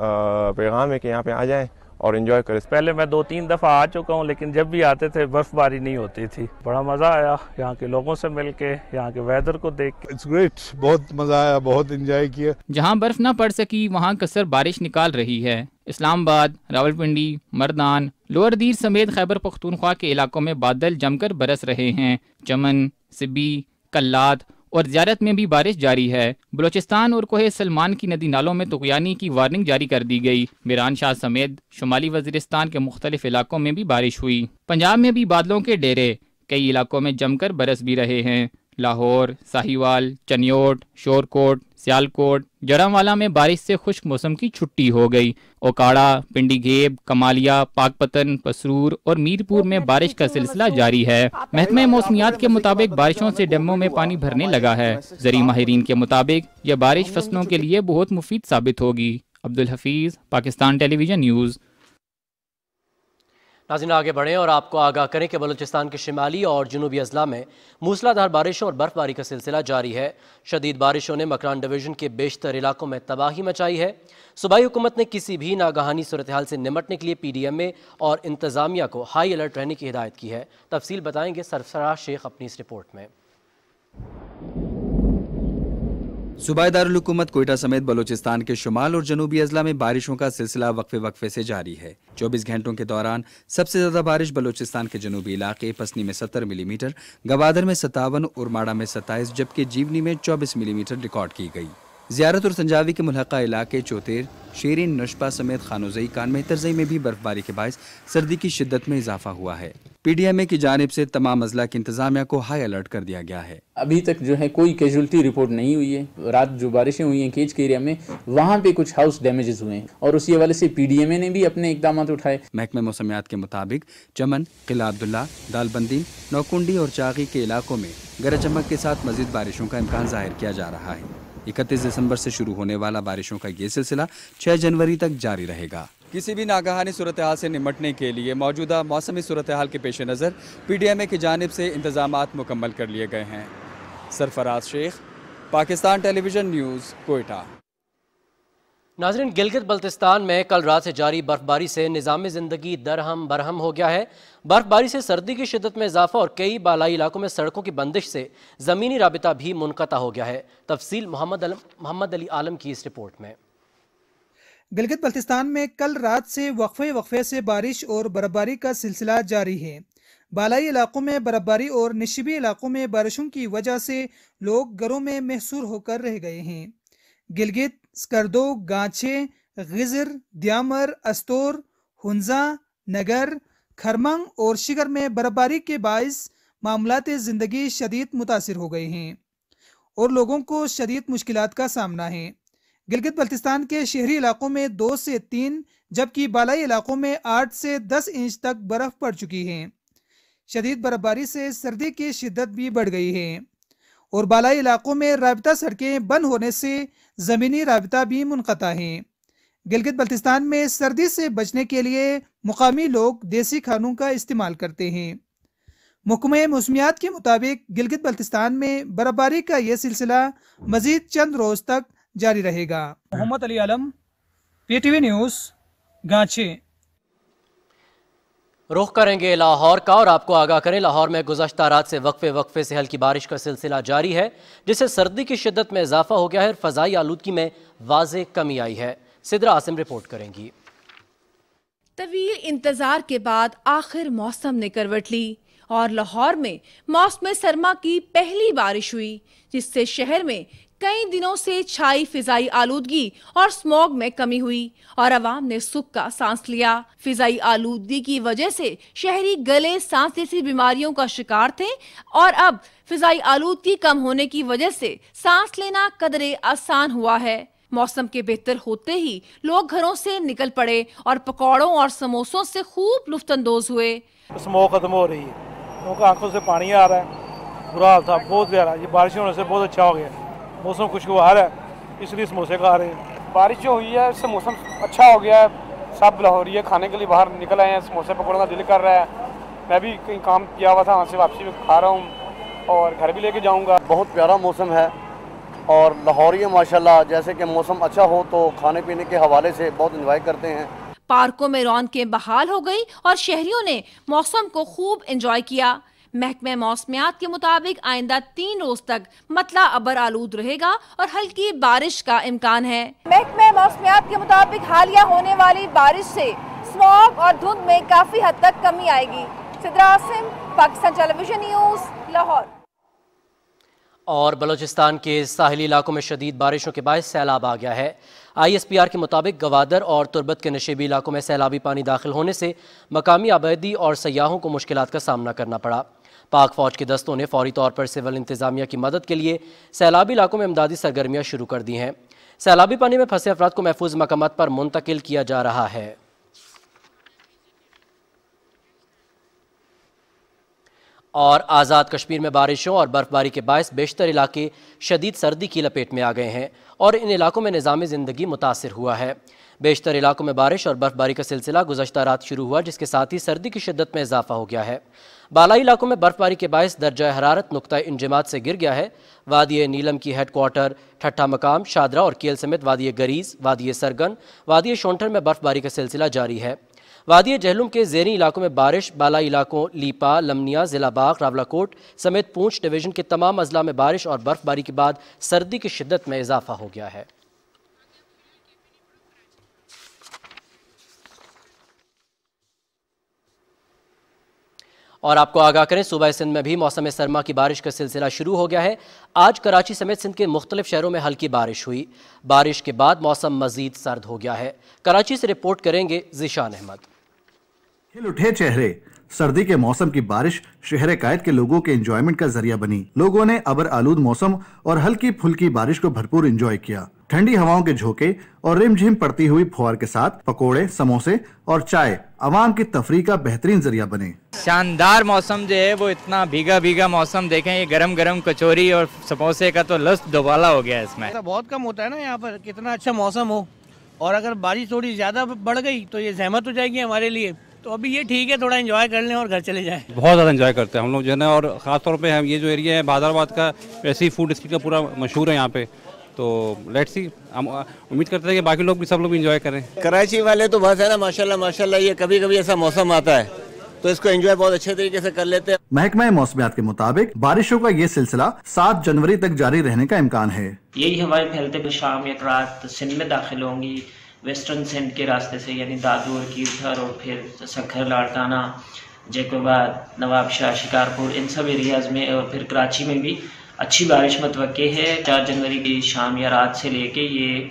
पैगाम है कि यहाँ पे आ जाएं और इन्जॉय करे पहले मैं दो तीन दफ़ा आ चुका हूँ लेकिन जब भी आते थे बर्फबारी नहीं होती थी बड़ा मज़ा आया यहाँ के लोगों से मिल के यहाँ के वेदर को देख के इट्स ग्रेट बहुत मज़ा आया बहुत इन्जॉय किया जहाँ बर्फ ना पड़ सकी वहाँ कसर बारिश निकाल रही है इस्लामाबाद रावलपिंडी मरदान लोअर दीर समेत खैबर पख्तूनख्वा के इलाकों में बादल जमकर बरस रहे हैं चमन सिब्बी कल्लात और ज्यारत में भी बारिश जारी है बलोचिस्तान और कोहे सलमान की नदी नालों में तुगयानी की वार्निंग जारी कर दी गई मिरान शाह समेत शुमाली वजीरिस्तान के मुख्तलिफ इलाकों में भी बारिश हुई पंजाब में भी बादलों के डेरे कई इलाकों में जमकर बरस भी रहे हैं लाहौर साहिवाल चनियोट शोरकोट सियालकोट जड़ावाला में बारिश से खुश्क मौसम की छुट्टी हो गई ओकाड़ा पिंडीघेब कमालिया पाकपतन पसरूर और मीरपुर में बारिश का सिलसिला जारी है महकमे मौसमियात के मुताबिक बारिशों से डैमों में पानी भरने लगा है जरी माहरीन के मुताबिक यह बारिश फसलों के लिए बहुत मुफीद साबित होगी अब्दुल हफीज पाकिस्तान टेलीविजन न्यूज़ नाजिन आगे बढ़ें और आपको आगाह करें कि बलोचिस्तान के शिमाली और जनूबी अजला में मूसलाधार बारिशों और बर्फबारी का सिलसिला जारी है शदीद बारिशों ने मकरान डिवीजन के बेशतर इलाकों में तबाही मचाई है सूबाई हुकूमत ने किसी भी नागहानी सूरत हाल से निमटने के लिए पी डी एम ए और इंतजामिया को हाई अलर्ट रहने की हिदायत की है तफसील बताएंगे सरफराज शेख अपनी इस रिपोर्ट में दारकूमत कोयटा समेत बलोचिस्तान के शुमाल और जनूबी अजला में बारिशों का सिलसिला वक्फे वक्फे से जारी है चौबीस घंटों के दौरान सबसे ज़्यादा बारिश बलोचिस्तान के जनूबी इलाके पसनी में सत्तर मिलीमीटर गवादर में सत्तावन उर्माड़ा में सत्ताईस जबकि जीवनी में चौबीस मिलीमीटर रिकॉर्ड की गई जियारत और संजावी के मुलहका इलाके चौतेर शेरिन नशपा समेत खानोजई कान में तरजई में भी बर्फबारी के बायस सर्दी की शिद्दत में इजाफा हुआ है पी डी एम ए की जानब ऐसी तमाम अजला की इंतजामिया को हाई अलर्ट कर दिया गया है अभी तक जो है कोई कैजुअल्टी रिपोर्ट नहीं हुई है रात जो बारिशें हुई हैं केज के एरिया में वहाँ पे कुछ हाउस डैमेजेस हुए हैं और उसी हवाले ऐसी पी डी एम ए ने भी अपने इकदाम उठाए महकमे मौसमियात के मुताबिक चमन किला अब्दुल्ला दालबंदी नौकुंडी और चागी के इलाकों में गरज चमक के साथ मजीद बारिशों का इम्कान जाहिर किया जा रहा है इकतीस दिसंबर से शुरू होने वाला बारिशों का ये सिलसिला छह जनवरी तक जारी रहेगा किसी भी नागहानी सूरत हाल से निमटने के लिए मौजूदा मौसमी सूरत हाल के पेश नज़र पी डी एम ए की जानब से इंतजाम मुकम्मल कर लिए गए हैं सरफराज शेख पाकिस्तान टेलीविज़न न्यूज़ कोयटा नाजरन गिलगित बल्तिस्तान में कल रात से जारी बर्फबारी से निज़ाम ज़िंदगी दरहम बरहम हो गया है बर्फबारी से सर्दी की शिदत में इजाफा और कई बालाई इलाकों में सड़कों की बंदिश से ज़मीनी रबता भी मुनक़ा हो गया है तफसील मोहम्मद मोहम्मद अली आलम की इस रिपोर्ट में गिलगित बल्तिस्तान में कल रात से वक्फे वक्फे से बारिश और बर्फबारी का सिलसिला जारी है बालाई इलाकों में बर्फबारी और नशीबी इलाकों में बारिशों की वजह से लोग घरों में महसूर होकर रह गए हैं गिलगित स्कर्दो गाछे गिजर द्यामर अस्तोर हुंजा नगर खरमंग और शिगर में बर्फबारी के बायस मामलात ज़िंदगी शदीद मुतासर हो गए हैं और लोगों को शदीद मुश्किल का सामना है गिलगित बल्तिस्तान के शहरी इलाकों में दो से तीन जबकि बालाई इलाकों में आठ से दस इंच तक बर्फ़ पड़ चुकी है शदीद बर्फबारी से सर्दी की शिद्दत भी बढ़ गई है और बालाई इलाकों में रबता सड़कें बंद होने से ज़मीनी रबता भी मुनता है गिलगित बल्तिस्तान में सर्दी से बचने के लिए मुकामी लोग देसी खानों का इस्तेमाल करते हैं मुकम मौसमियात के मुताबिक गिलगित बल्तिस्तान में बर्फबारी का यह सिलसिला मजीद चंद रोज़ तक जारी रहेगा Mohammad Ali Alam P T V news गांछे रुख करेंगे लाहौर का और आपको आगाह करें लाहौर में गुजशत रात से वक्फे वक्फे से हल्की बारिश का सिलसिला जारी है जिससे सर्दी की शिदत में इजाफा हो गया है और फजाई आलूदगी में वाज कमी आई है सिदरा आसिम रिपोर्ट करेंगी तवील इंतजार के बाद आखिर मौसम ने करवट ली और लाहौर में मौसम सरमा की पहली बारिश हुई जिससे शहर में कई दिनों से छाई फिजाई आलूदगी और स्मॉग में कमी हुई और आवाम ने सुख का सांस लिया फिजाई आलूदगी की वजह से शहरी गले सांस जैसी बीमारियों का शिकार थे और अब फिजाई आलूदगी कम होने की वजह से सांस लेना कदरे आसान हुआ है मौसम के बेहतर होते ही लोग घरों से निकल पड़े और पकौड़ों और समोसों से खूब अंदोज हुए स्मोक खत्म हो रही है आँखों आंखों से पानी आ रहा है बुरा हाल था बहुत ये बारिश होने से बहुत अच्छा हो गया मौसम खुशगवार है इसलिए समोसे खा रहे हैं बारिश जो हुई है इससे मौसम अच्छा हो गया है सब है खाने के लिए बाहर निकल आए हैं समोसे पकौड़े का दिल कर रहा है मैं भी कहीं काम किया हुआ था वहाँ से वापसी में खा रहा हूँ और घर भी लेके जाऊँगा बहुत प्यारा मौसम है और है माशाल्लाह जैसे कि मौसम अच्छा हो तो खाने पीने के हवाले से बहुत इन्जॉय करते हैं पार्कों में रौनकें बहाल हो गई और शहरियों ने मौसम को खूब इंजॉय किया महकमे मौसमियात के मुताबिक आइंदा तीन रोज तक मतला अबर आलूद रहेगा और हल्की बारिश का इम्कान है महकमे मौसमियात के मुताबिक हालिया होने वाली बारिश से स्मॉग और धुंध में काफी हद तक कमी आएगी सिद्रा पाकिस्तान टेलीविजन न्यूज लाहौर और बलोचिस्तान के साहली इलाकों में शदीद बारिशों के बायस सैलाब आ गया है आई एस पी आर के मुताबिक गवादर और तुरबत के नशेबी इलाकों में सैलाबी पानी दाखिल होने से मकामी आबादी और सयाहों को मुश्किल का सामना करना पड़ा पाक फौज के दस्तों ने फौरी तौर पर सिविल इंतजामिया की मदद के लिए सैलाबी इलाकों में इमदादी सरगर्मियाँ शुरू कर दी हैं सैलाबी पानी में फंसे अफराद को महफूज मकाम पर मुंतकिल किया जा रहा है और आज़ाद कश्मीर में बारिशों और बर्फ़बारी के बायस बेशतर इलाके शदीद सर्दी की लपेट में आ गए हैं और इन इलाकों में निज़ाम ज़िंदगी मुतासर हुआ है बेशतर इलाकों में बारिश और बर्फ़बारी का सिलसिला गुजशत रात शुरू हुआ जिसके साथ ही सर्दी की शिदत में इजाफा हो गया है बालाई इलाकों में बर्फ़बारी के बायस दर्जा हरारत नुकता इंजमात से गिर गया है वादिय नीलम की हेड ठट्ठा मकाम शादरा और केल समेत वादिय गरीज वादिय सरगन वादिय शोंठर में बर्फ़बारी का सिलसिला जारी है वादी जहलुम के जेरी इलाकों में बारिश बाला इलाकों लीपा लमनिया जिला बाग रावलाकोट समेत पूंछ डिवीजन के तमाम अजला में बारिश और बर्फबारी के बाद सर्दी की शिद्दत में इजाफा हो गया है और आपको आगाह करें सूबह सिंध में भी मौसम सरमा की बारिश का सिलसिला शुरू हो गया है आज कराची समेत सिंध के मुख्तलिफ शहरों में हल्की बारिश हुई बारिश के बाद मौसम मजीद सर्द हो गया है कराची से रिपोर्ट करेंगे जीशान अहमद खिल उठे चेहरे सर्दी के मौसम की बारिश शहर कायद के लोगों के एंजॉयमेंट का जरिया बनी लोगों ने अबर आलूद मौसम और हल्की फुल्की बारिश को भरपूर एंजॉय किया ठंडी हवाओं के झोंके और रिमझिम पड़ती हुई फुहार के साथ पकोड़े समोसे और चाय आवाम की तफरी का बेहतरीन जरिया बने शानदार मौसम जो है वो इतना भीगा भीगा मौसम देखें ये गरम गरम कचोरी और समोसे का तो लस्त दोबाला हो गया इसमें बहुत कम होता है ना यहाँ पर कितना अच्छा मौसम हो और अगर बारिश थोड़ी ज़्यादा बढ़ गई तो ये सहमत हो जाएगी हमारे लिए तो अभी ये ठीक है थोड़ा इन्जॉय कर लें और घर चले जाएँ बहुत ज़्यादा इन्जॉय करते हैं हम लोग जो है ना और ख़ासतौर पर हम ये जो एरिया है बादराबाद का वैसे ही फूड स्ट्रीट का पूरा मशहूर है यहाँ पे तो लेट्स सी हम उम्मीद करते हैं कि बाकी लोग भी सब लोग इन्जॉय करें कराची वाले तो बस है ना माशाल्लाह माशाल्लाह ये कभी कभी ऐसा मौसम आता है तो इसको एंजॉय बहुत अच्छे तरीके से कर लेते हैं महकमा मौसमियात के मुताबिक बारिशों का ये सिलसिला सात जनवरी तक जारी रहने का इम्कान है यही हवाएं फैलते हुए शाम एक रात सिंध में दाखिल होंगी वेस्टर्न सेंट के रास्ते से यानी दादूर कीर्थर और फिर सखर लाड़काना जैकोबाद नवाबशाह शिकारपुर इन सब एरियाज़ में और फिर कराची में भी अच्छी बारिश मतवे है चार जनवरी की शाम या रात से लेके ये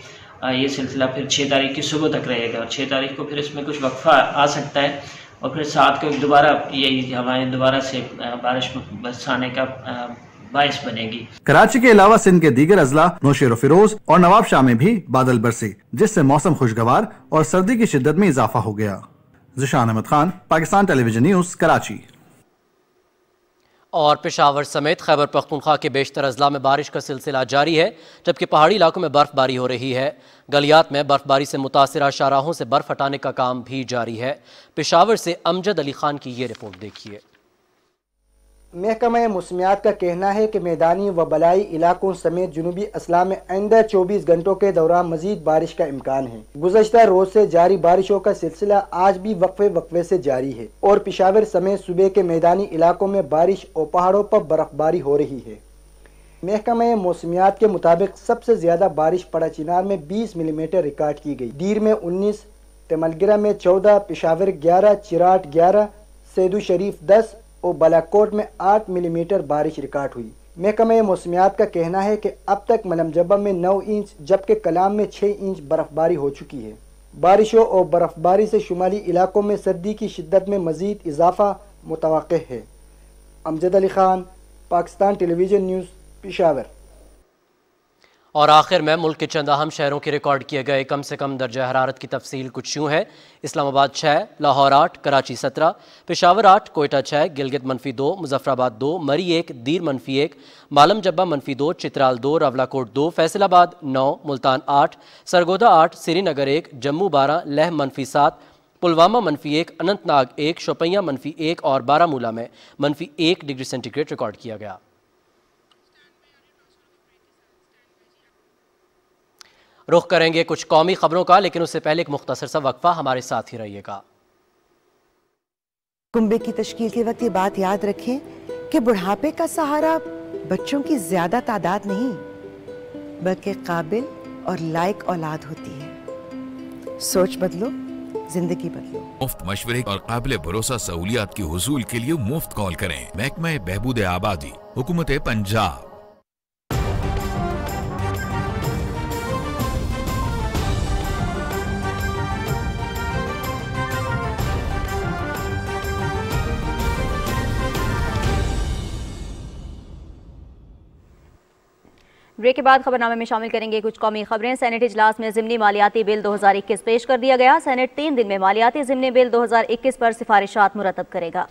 ये सिलसिला फिर छः तारीख की सुबह तक रहेगा और छः तारीख को फिर इसमें कुछ वक्फा आ सकता है और फिर सात को दोबारा यही हवाएं दोबारा से बारिश बरसाने का बायस बनेगी कराची के अलावा सिंध के दीगर अजला नौशेर फिरोज और नवाब शाह में भी बादल बरसे जिससे मौसम खुशगवार और सर्दी की शिद्दत में इजाफा हो गया जिशान अहमद खान पाकिस्तान टेलीविजन न्यूज कराची और पेशावर समेत खैबर पख्तूनख्वा के बेशतर अजला में बारिश का सिलसिला जारी है जबकि पहाड़ी इलाकों में बर्फबारी हो रही है गलियात में बर्फबारी से मुतासर शाहराहों से बर्फ हटाने का काम भी जारी है पेशावर से अमजद अली खान की ये रिपोर्ट देखिए महकमा मौसमियात का कहना है कि मैदानी व बलाई इलाकों समेत जनूबी असला में आइंदा चौबीस घंटों के दौरान मजीद बारिश का इम्कान है गुजशत रोज से जारी बारिशों का सिलसिला आज भी वक्फे वक्फे से जारी है और पिशावर समेत सूबे के मैदानी इलाकों में बारिश और पहाड़ों पर बर्फबारी हो रही है महकमा मौसमियात के मुताबिक सबसे ज़्यादा बारिश पड़ा चिनार में बीस मिलीमीटर रिकॉर्ड की गई दीर में उन्नीस तमलगिरा में चौदह पिशावर ग्यारह चिराट ग्यारह सैदू शरीफ दस और बालाकोट में आठ मिलीमीटर बारिश रिकॉर्ड हुई महकमे मौसमियात का कहना है कि अब तक जबा में नौ इंच जबकि कलाम में छः इंच बर्फबारी हो चुकी है बारिशों और बर्फबारी से शुमाली इलाकों में सर्दी की शिद्दत में मजीद इजाफा मुतव है अमजद अली ख़ान पाकिस्तान टेलीविज़न न्यूज़ पिशावर और आखिर में मुल्क के चंद अहम शहरों के रिकॉर्ड किए गए कम से कम दर्जा हरारत की तफसील कुछ यूँ है इस्लामाबाद छः लाहौर आठ कराची सत्रह पेशावर आठ कोयटा छः गिलगित मनफी दो मुजफ्फराबाद दो मरी एक दीर मनफी एक मालम जब्बा मनफी दो चित्राल दो रवलाकोट दो फैसलाबाद नौ मुल्तान आठ सरगोदा आठ श्रीनगर एक जम्मू बारह लह मनफी सात पुलवामा मनफी एक अनंतनाग एक शोपिया मनफी एक और बारामूला में मनफी एक डिग्री सेंटीग्रेड रिकॉर्ड किया गया रुख करेंगे कुछ कौमी खबरों का लेकिन उससे पहले एक मुख्तर सा वक्फा हमारे साथ ही रहिएगा कुंबे की तश्कील के वक्त ये बात याद रखें कि बुढ़ापे का सहारा बच्चों की ज्यादा तादाद नहीं बल्कि काबिल और लायक औलाद होती है सोच बदलो जिंदगी बदलो मुफ्त मशवरे और काबिल भरोसा सहूलियात के हसूल के लिए मुफ्त कॉल करें महकमा बहबूद आबादी हुकूमत पंजाब ब्रेक के बाद खबरनामे में शामिल करेंगे कुछ कौमी खबरें सैनेट इजलास में ज़मनी मालियाती बिल 2021 पेश कर दिया गया सैनेट तीन दिन में मालियाती ज़मनी बिल 2021 पर सिफारिशात मुरतब करेगा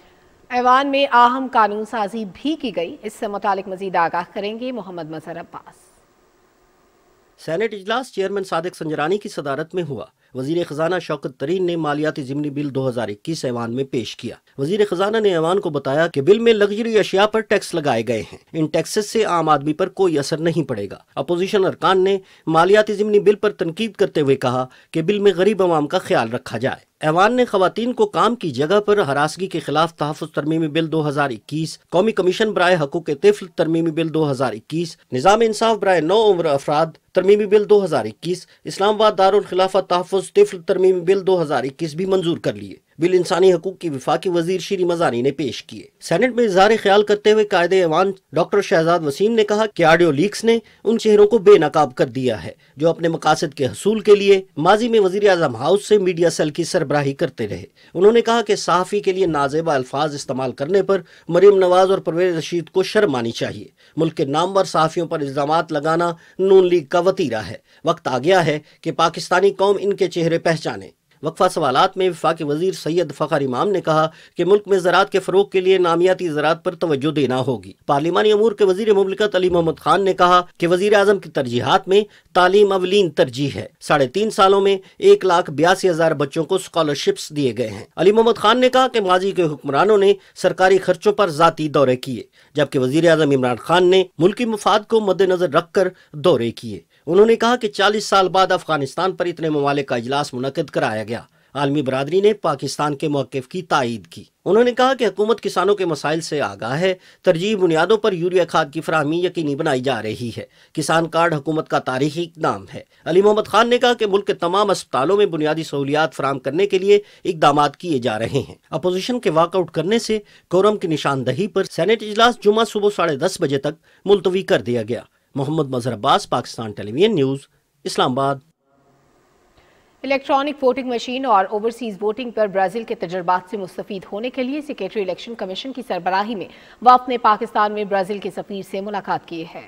ऐवान में अहम कानून साजी भी की गई इससे मुतालिक मजीद आगाह करेंगे मोहम्मद मजहर अब्बास सैनेट इजलास चेयरमैन सादक संजरानी की सदारत में हुआ वजीर खजाना शौकत तरीन ने मालियाती जिमनी बिल दो हज़ार इक्कीस ऐवान में पेश किया वजीर खजाना ने ऐवान को बताया कि बिल में लग्जरी अशिया पर टैक्स लगाए गए हैं इन टैक्सेस से आम आदमी पर कोई असर नहीं पड़ेगा अपोजिशन अरकान ने मालियाती ज़मनी बिल पर तनकीद करते हुए कहा कि बिल में गरीब आवाम का ख्याल रखा जाए ऐवान ने खातन को काम की जगह पर हरासगी के खिलाफ तहफ़ तरमी बिल दो हज़ार इक्कीस कौमी कमीशन बरए हकूक तफल तरमी बिल दो हज़ार इक्कीस निज़ाम इंसाफ बरए नौ उम्र अफराद तरमी बिल दो हज़ार इक्कीस इस्लामाबाद दारखिलाफा तहफ़ तफल तरमीमी बिल दो हज़ार इक्कीस भी मंजूर कर लिए बिल इंसानी हकूक की विफाकी वजीर श्री मजानी ने पेश किए सेनेट में इजहार ख्याल करते हुए कायद ऐवान डॉक्टर शहजाद वसीम ने कहा कि आडियो लीक्स ने उन चेहरों को बेनकाब कर दिया है जो अपने मकासद के हसूल के लिए माजी में वजी अजम हाउस से मीडिया सेल की सरबराही करते रहे उन्होंने कहा कि सहाफ़ी के लिए नाजेबा अल्फाज इस्तेमाल करने पर मरीम नवाज और परवेज रशीद को शर्म आनी चाहिए मुल्क के नामवर सहाफ़ियों पर इल्ज़ाम लगाना नून लीग का वतीरा है वक्त आ गया है कि पाकिस्तानी कौम इनके चेहरे पहचाने वक्फा सवाल में विफाक वजीर सैयद फ़खर इमाम ने कहा कि मुल्क में ज़रात के फ़रोग के लिए नामियाती ज़रात पर तोज्जो देना होगी पार्लिमानी अमूर के वजीर ममलिकत अली मोहम्मद खान ने कहा कि वजीर अजम की तरजीहत में तालीम अवलिन तरजीह है साढ़े तीन सालों में एक लाख बयासी हज़ार बच्चों को स्कॉलरशिप्स दिए गए हैं अली मोहम्मद खान ने कहा कि माजी के हुक्मरानों ने सरकारी खर्चों पर ज़ाती दौरे किए जबकि वजीर अजम इमरान खान ने मुल्की मफाद को मद्देनजर रख कर दौरे किए उन्होंने कहा कि 40 साल बाद अफगानिस्तान पर इतने ममालिक का इजलास मुनद कराया गया आलमी बरदरी ने पाकिस्तान के मौकफ़ की तायद की उन्होंने कहा कि हुकूमत किसानों के मसाइल से आगाह है तरजीह बुनियादों पर यूरिया खाद की फ्राहमी यकीनी बनाई जा रही है किसान कार्ड हुकूमत का तारीखी इकदाम है अली मोहम्मद खान ने कहा कि मुल्क के तमाम अस्पतालों में बुनियादी सहूलियात फराम करने के लिए इकदाम किए जा रहे हैं अपोजिशन के वाकआउट करने से कोरम की निशानदही पर सैनेट इजलास जुमा सुबह साढ़े दस बजे तक मुलतवी कर दिया गया Mohammad Mazhar Abbas Pakistan television news Islamabad electronic voting machine और ओवरसीज वोटिंग पर ब्राजील के तजर्बात से मुस्तफ़ होने के लिए सेक्रेटरी इलेक्शन कमीशन की सरबराही में वफ ने पाकिस्तान में ब्राजील के सफीर से मुलाकात की है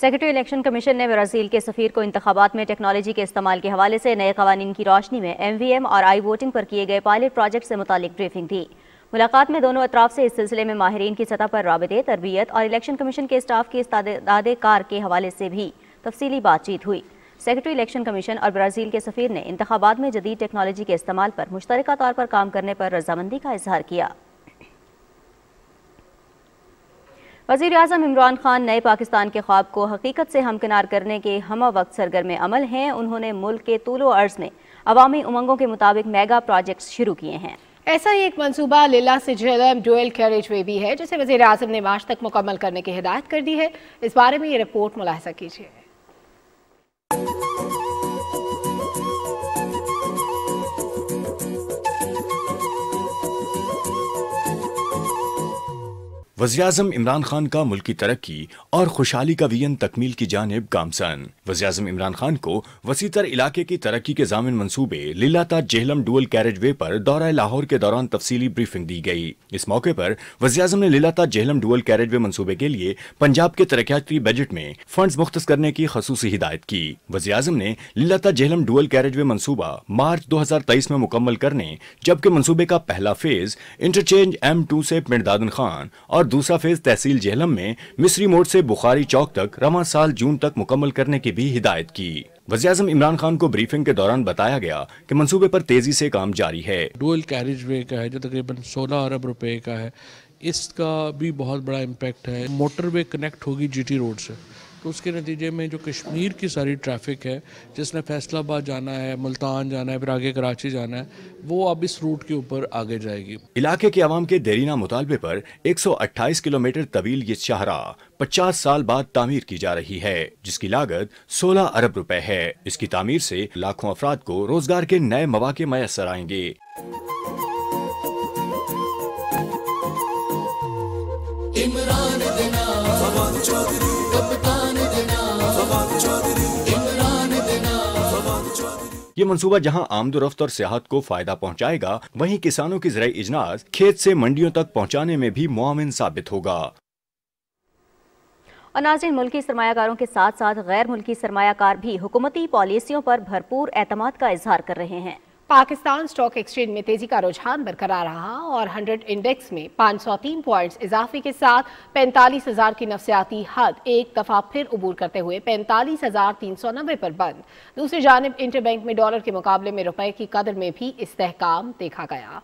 सेक्रेटरी इलेक्शन कमीशन ने ब्राज़ील के सफ़ीर को इंतबात में टेक्नोलॉजी के इस्तेमाल के हवाले से नए कवानीन की रोशनी में एम वी एम और आई वोटिंग पर किए गए पायलट प्रोजेक्ट से मुतल ब्रीफिंग दी मुलाकात में दोनों अतराफ से इस सिलसिले में माहरीन की सतह पर रबते तरबियत और इलेक्शन कमीशन के स्टाफ की इस्ताद कार के हवाले से भी तफसली बातचीत हुई सेक्रेटरी इलेक्शन कमीशन और ब्राज़ील के सफ़ीर ने इंतबात में जदीद टेक्नोलॉजी के इस्तेमाल पर मुश्तर तौर पर काम करने पर रजामंदी का इजहार किया वजीर अजम इमरान खान नए पाकिस्तान के ख्वाब को हकीकत से हमकिनार करने के हम वक्त सरगर्म अमल हैं उन्होंने मुल्क के तूलो अर्ज में अवामी उमंगों के मुताबिक मेगा प्रोजेक्ट्स शुरू किए हैं ऐसा ही एक मंसूबा लीला से झेलम डुअल कैरेज वे भी है जिसे वजीर अजम ने मार्च तक मुकम्मल करने की हिदायत कर दी है इस बारे में ये रिपोर्ट मुलाहजा कीजिए वजी अजम इमरान खान का मुल्की तरक्की और खुशहाली का वीन तकमील की जानब गामसन वजी अजम इमरान खान को वसीतर इलाके की तरक्की के जामिन मनसूबे लीलाता जेहलम डुअल कैरेज वे पर दौरा लाहौर के दौरान तफसीली ब्रीफिंग दी गई इस मौके पर वजी अजम ने लीलाता जेहलम डुअल कैरेज वे मनसूबे के लिए पंजाब के तरक्याती बजट में फंड मुख्त करने की खसूस हिदायत की वजी अजम ने लीलाता जेहलम डुअल कैरेज वे मनसूबा मार्च दो हजार तेईस में मुकम्मल करने जबकि मनसूबे का पहला फेज इंटरचेंज एम टू से पिंडदादन खान और दूसरा फेज तहसील जेहलम में मिस्री मोड़ से बुखारी चौक तक रवा साल जून तक मुकम्मल करने की भी हिदायत की वजी अजम इमरान खान को ब्रीफिंग के दौरान बताया गया कि मंसूबे पर तेजी से काम जारी है डोल कैरिज वे का है जो तकरीबन सोलह अरब रुपए का है इसका भी बहुत बड़ा इम्पेक्ट है मोटरवे कनेक्ट होगी जीटी रोड से तो उसके नतीजे में जो कश्मीर की सारी ट्रैफिक है जिसने फैसलाबाद जाना है मुल्तान जाना है फिर आगे कराची जाना है वो अब इस रूट के ऊपर आगे जाएगी इलाके की आवाम के देरीना मुतालबे पर 128 किलोमीटर तवील ये शाहरा 50 साल बाद तामीर की जा रही है जिसकी लागत 16 अरब रुपए है इसकी तामीर से लाखों अफराद को रोजगार के नए मौाक़े मैसर आएंगे इमरान ये मंसूबा जहां आमदोरफ्त और सियाहत को फायदा पहुंचाएगा वहीं किसानों की जरिए इजनास खेत से मंडियों तक पहुंचाने में भी मुआमिन साबित होगा और नाजिन मुल्की सरमाकारों के साथ साथ गैर मुल्की सरमाकार भी हुकूमती पॉलिसियों पर भरपूर एतमाद का इजहार कर रहे हैं पाकिस्तान स्टॉक एक्सचेंज में तेजी का रुझान बरकरार रहा और 100 इंडेक्स में 503 पॉइंट्स इजाफे के साथ पैंतालीस हजार की नफसियाती हद एक दफा फिर अबूर करते हुए पैंतालीस हजार तीन सौ नब्बे पर बंद दूसरी जानब इंटरबैंक में डॉलर के मुकाबले में रुपए की कदर में भी इस्तेकाम देखा गया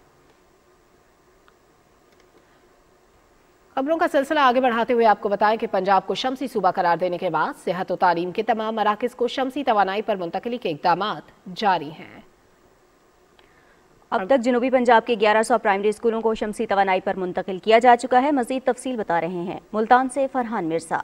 खबरों का सिलसिला आगे बढ़ाते हुए आपको बताएं कि पंजाब को शमसी सूबा करार देने के बाद सेहत और तालीम के तमाम मराकज को शमसी तोानाई पर मुंतकली के इकदाम जारी हैं अब तक जनूबी पंजाब के 1100 प्राइमरी स्कूलों को शमसी तोानाई पर मुंतकिल किया जा चुका है मजीद तफसील बता रहे हैं मुल्तान से फरहान मिर्सा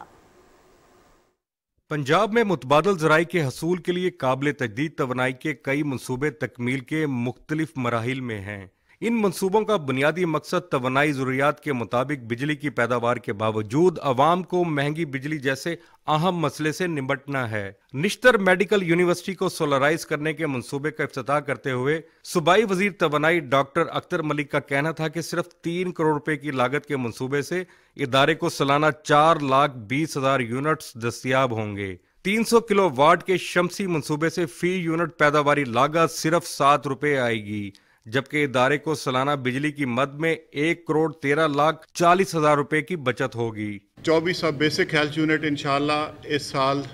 पंजाब में मुतबादल जराई के हसूल के लिए काबिल तजदीद तोानाई के कई मनसूबे तकमील के मुख्तलिफ मराहल में हैं इन मंसूबों का बुनियादी मकसद तोनाई ज़रूरियात के मुताबिक बिजली की पैदावार के बावजूद अवाम को महंगी बिजली जैसे अहम मसले से निपटना है निश्तर मेडिकल यूनिवर्सिटी को सोलराइज करने के मंसूबे का अफ्ताह करते हुए सूबाई वजीर तो डॉक्टर अख्तर मलिक का कहना था कि सिर्फ तीन करोड़ रुपए की लागत के मनसूबे से इदारे को सालाना चार लाख बीस हजार यूनिट्स दस्तियाब होंगे 300 किलो वाट के शमसी मंसूबे से फी यूनिट पैदावारी लागत सिर्फ सात रुपए आएगी जबकि इदारे को सालाना बिजली की मद में एक करोड़ तेरह लाख चालीस हजार रुपए की बचत होगी चौबीस बेसिक हेल्थ यूनिट इंशाल्लाह इस साल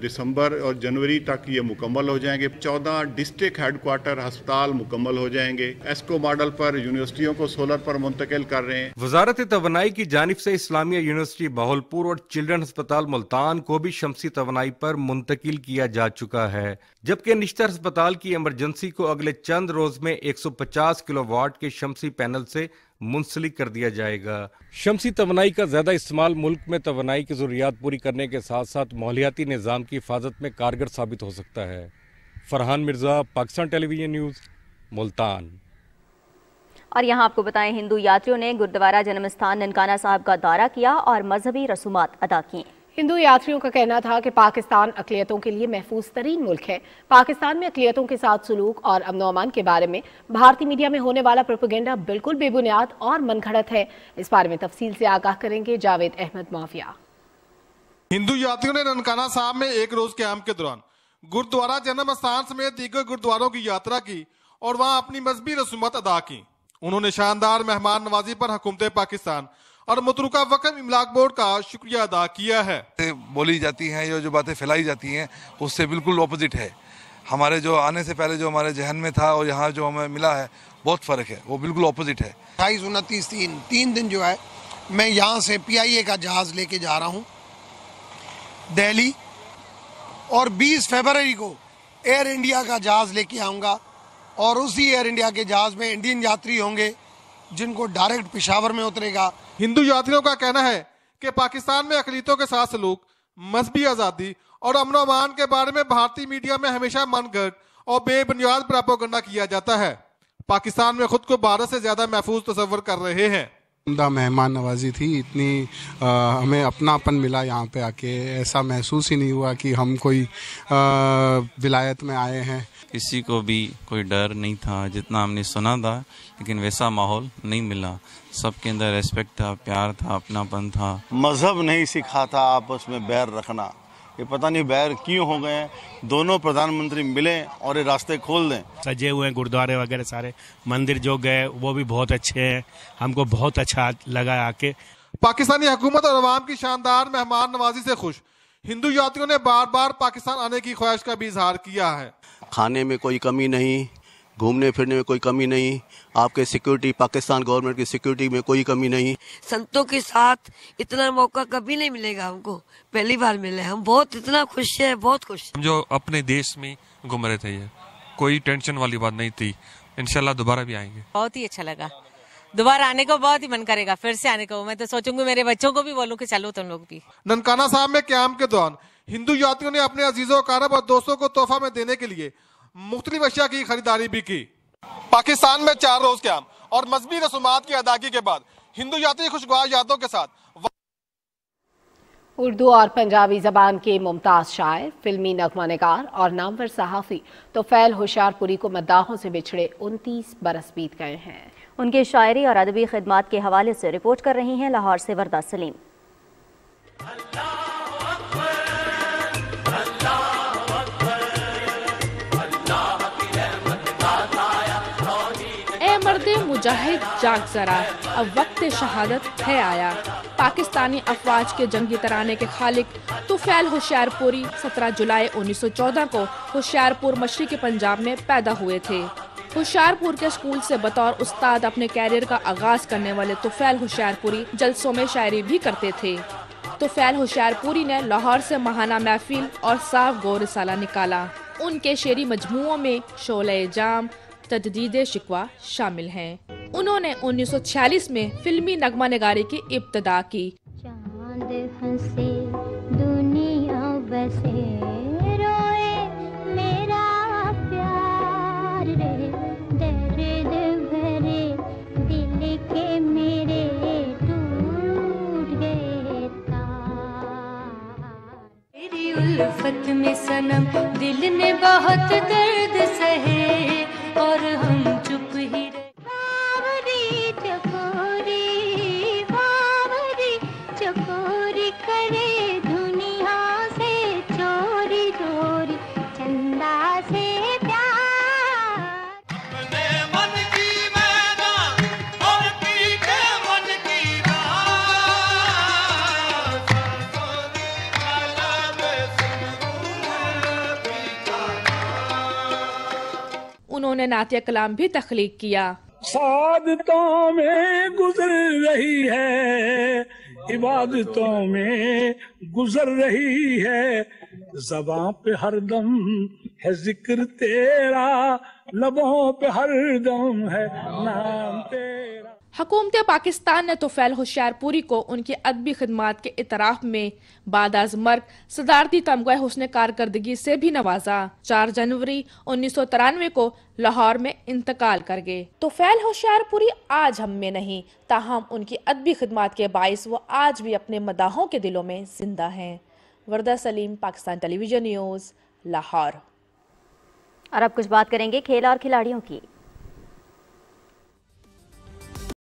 दिसंबर और जनवरी तक ये मुकम्मल हो जाएंगे 14 डिस्ट्रिक्ट हेडक्वार्टर अस्पताल मुकम्मल हो जाएंगे एस्को मॉडल पर यूनिवर्सिटियों को सोलर पर मुंतकिल कर रहे हैं वजारत तो की जानब से इस्लामिया यूनिवर्सिटी बाहुलपुर और चिल्ड्रन अस्पताल मुल्तान को भी शमसी तो पर मुंतकिल किया जा चुका है जबकि निश्तर अस्पताल की इमरजेंसी को अगले चंद रोज में एक सौ पचास किलो वाट के शमसी पैनल से मुंसलिक कर दिया जाएगा शमसी तोनाई का ज़्यादा इस्तेमाल मुल्क में तोनाई की ज़रूरियात पूरी करने के साथ साथ मालियाती निज़ाम की हिफाजत में कारगर साबित हो सकता है फरहान मिर्ज़ा पाकिस्तान टेलीविजन न्यूज़ मुल्तान और यहाँ आपको बताएं हिंदू यात्रियों ने गुरुद्वारा जन्म स्थान ननकाना साहब का दौरा किया और मजहबी रसूमात अदा किए हिंदू यात्रियों का कहना था कि पाकिस्तान अकलियतों के लिए महफूज तरीन मुल्क है पाकिस्तान में अकलियतों के साथ सलूक और अमन अमान के बारे में भारतीय मीडिया में होने वाला प्रोपोगेंडा बिल्कुल बेबुनियाद और मनगढ़ंत है इस बारे में तफसील से आगाह करेंगे जावेद अहमद माफिया हिंदू यात्रियों ने ननकाना साहब में एक रोज के आम के दौरान गुरुद्वारा जन्म स्थान समेत दीगर गुरुद्वारों की यात्रा की और वहाँ अपनी मजहबी रसूमत अदा की उन्होंने शानदार मेहमान नवाजी पर हुकूमत पाकिस्तान और मतरुका वकम इमलाक बोर्ड का शुक्रिया अदा किया है बोली जाती हैं या जो बातें फैलाई जाती हैं उससे बिल्कुल अपोज़िट है हमारे जो आने से पहले जो हमारे जहन में था और यहाँ जो हमें मिला है बहुत फ़र्क है वो बिल्कुल अपोजिट है अट्ठाईस उनतीस तीन तीन दिन जो है मैं यहाँ से ए का जहाज़ लेके जा रहा हूँ दिल्ली और 20 फरवरी को एयर इंडिया का जहाज़ लेके आऊँगा और उसी एयर इंडिया के जहाज़ में इंडियन यात्री होंगे जिनको डायरेक्ट पिशावर में उतरेगा हिंदू यात्रियों का कहना है कि पाकिस्तान में अकलीतों के साथ सलूक मजहबी आज़ादी और अमन अमान के बारे में भारतीय मीडिया में हमेशा मनगढ़ और बेबुनियाद प्रापोगंडा किया जाता है पाकिस्तान में खुद को भारत से ज्यादा महफूज तस्वर कर रहे हैं उमदा मेहमान नवाजी थी इतनी आ, हमें अपनापन मिला यहाँ पे आके ऐसा महसूस ही नहीं हुआ कि हम कोई विलायत में आए हैं किसी को भी कोई डर नहीं था जितना हमने सुना था लेकिन वैसा माहौल नहीं मिला सबके अंदर रेस्पेक्ट था प्यार था अपनापन था मज़हब नहीं सिखाता आपस में बैर रखना ये पता नहीं बैर क्यों हो गए हैं दोनों प्रधानमंत्री मिले और ये रास्ते खोल दें सजे हुए हैं गुरुद्वारे वगैरह सारे मंदिर जो गए वो भी बहुत अच्छे हैं हमको बहुत अच्छा लगा आके पाकिस्तानी हुकूमत और अवाम की शानदार मेहमान नवाजी से खुश हिंदू यात्रियों ने बार बार पाकिस्तान आने की ख्वाहिश का भी इजहार किया है खाने में कोई कमी नहीं घूमने फिरने में कोई कमी नहीं आपके सिक्योरिटी पाकिस्तान गवर्नमेंट की सिक्योरिटी में कोई कमी नहीं संतों के साथ इतना मौका कभी नहीं मिलेगा हमको पहली बार मिले हम बहुत इतना खुश है बहुत खुश जो अपने देश में घूम रहे थे कोई टेंशन वाली बात नहीं थी इनशाला दोबारा भी आएंगे बहुत ही अच्छा लगा दोबारा आने को बहुत ही मन करेगा फिर से आने को मैं तो सोचूंगी मेरे बच्चों को भी बोलूँ की चलो तुम लोग भी ननकाना साहब में क्याम के दौरान हिंदू यात्रियों ने अपने अजीजों कारब और दोस्तों को तोहफा में देने के लिए मुख्तलिफ अशिया की खरीदारी भी की पाकिस्तान में चार रोज क्या और मजहबी रसूमात की अदायगी के बाद हिंदू यात्री खुशगवार यादों के साथ उर्दू और पंजाबी जबान के मुमताज़ शायर फिल्मी नगमा नगार और नामवर सहाफ़ी तो फैल होशियारपुरी को मद्दाहों से बिछड़े उनतीस बरस बीत गए हैं उनके शायरी और अदबी खदमात के हवाले से रिपोर्ट कर रही हैं लाहौर से वरदा सलीम मुजाहिद जाग जरा अब वक्त शहादत है आया पाकिस्तानी अफवाज के जंगी तराने के खालिक तुफैल होशियारपुरी 17 जुलाई 1914 को होशियारपुर मशरक पंजाब में पैदा हुए थे होशियारपुर के स्कूल से बतौर उस्ताद अपने कैरियर का आगाज करने वाले तुफैल होशियारपुरी जलसों में शायरी भी करते थे तुफैल होशियारपुरी ने लाहौर से महाना महफिल और साफ गौर साला निकाला उनके शेरी मजमुओं में शोले जाम तजदीद शिकवा शामिल हैं उन्होंने 1946 में फिल्मी नगमा नगारी की इब्तदा की चांद हंसे दुनिया बसे उल्फत में सनम दिल ने बहुत दर्द सहे और हम उन्होंने नातिया कलाम भी तख्लीक किया सादतों में गुजर रही है इबादतों में गुजर रही है जबा पे हर दम है जिक्र तेरा लबों पे हर दम है नाम तेरा हकूमत पाकिस्तान ने तोफ़ैल होशियारपुरी को उनकी अदबी खदमात के इतराफ़ में बाद आज मर्ग सदारती तमगा हुसन कारकर्दगी से भी नवाजा चार जनवरी उन्नीस सौ तिरानवे को लाहौर में इंतकाल कर गए तोफ़ैल होशियारपुरी आज हम में नहीं ताहम उनकी अदबी खदमात के बायस वो आज भी अपने मदाहों के दिलों में जिंदा हैं वर्दा सलीम पाकिस्तान टेलीविजन न्यूज़ लाहौर और अब कुछ बात करेंगे खेल और खिलाड़ियों की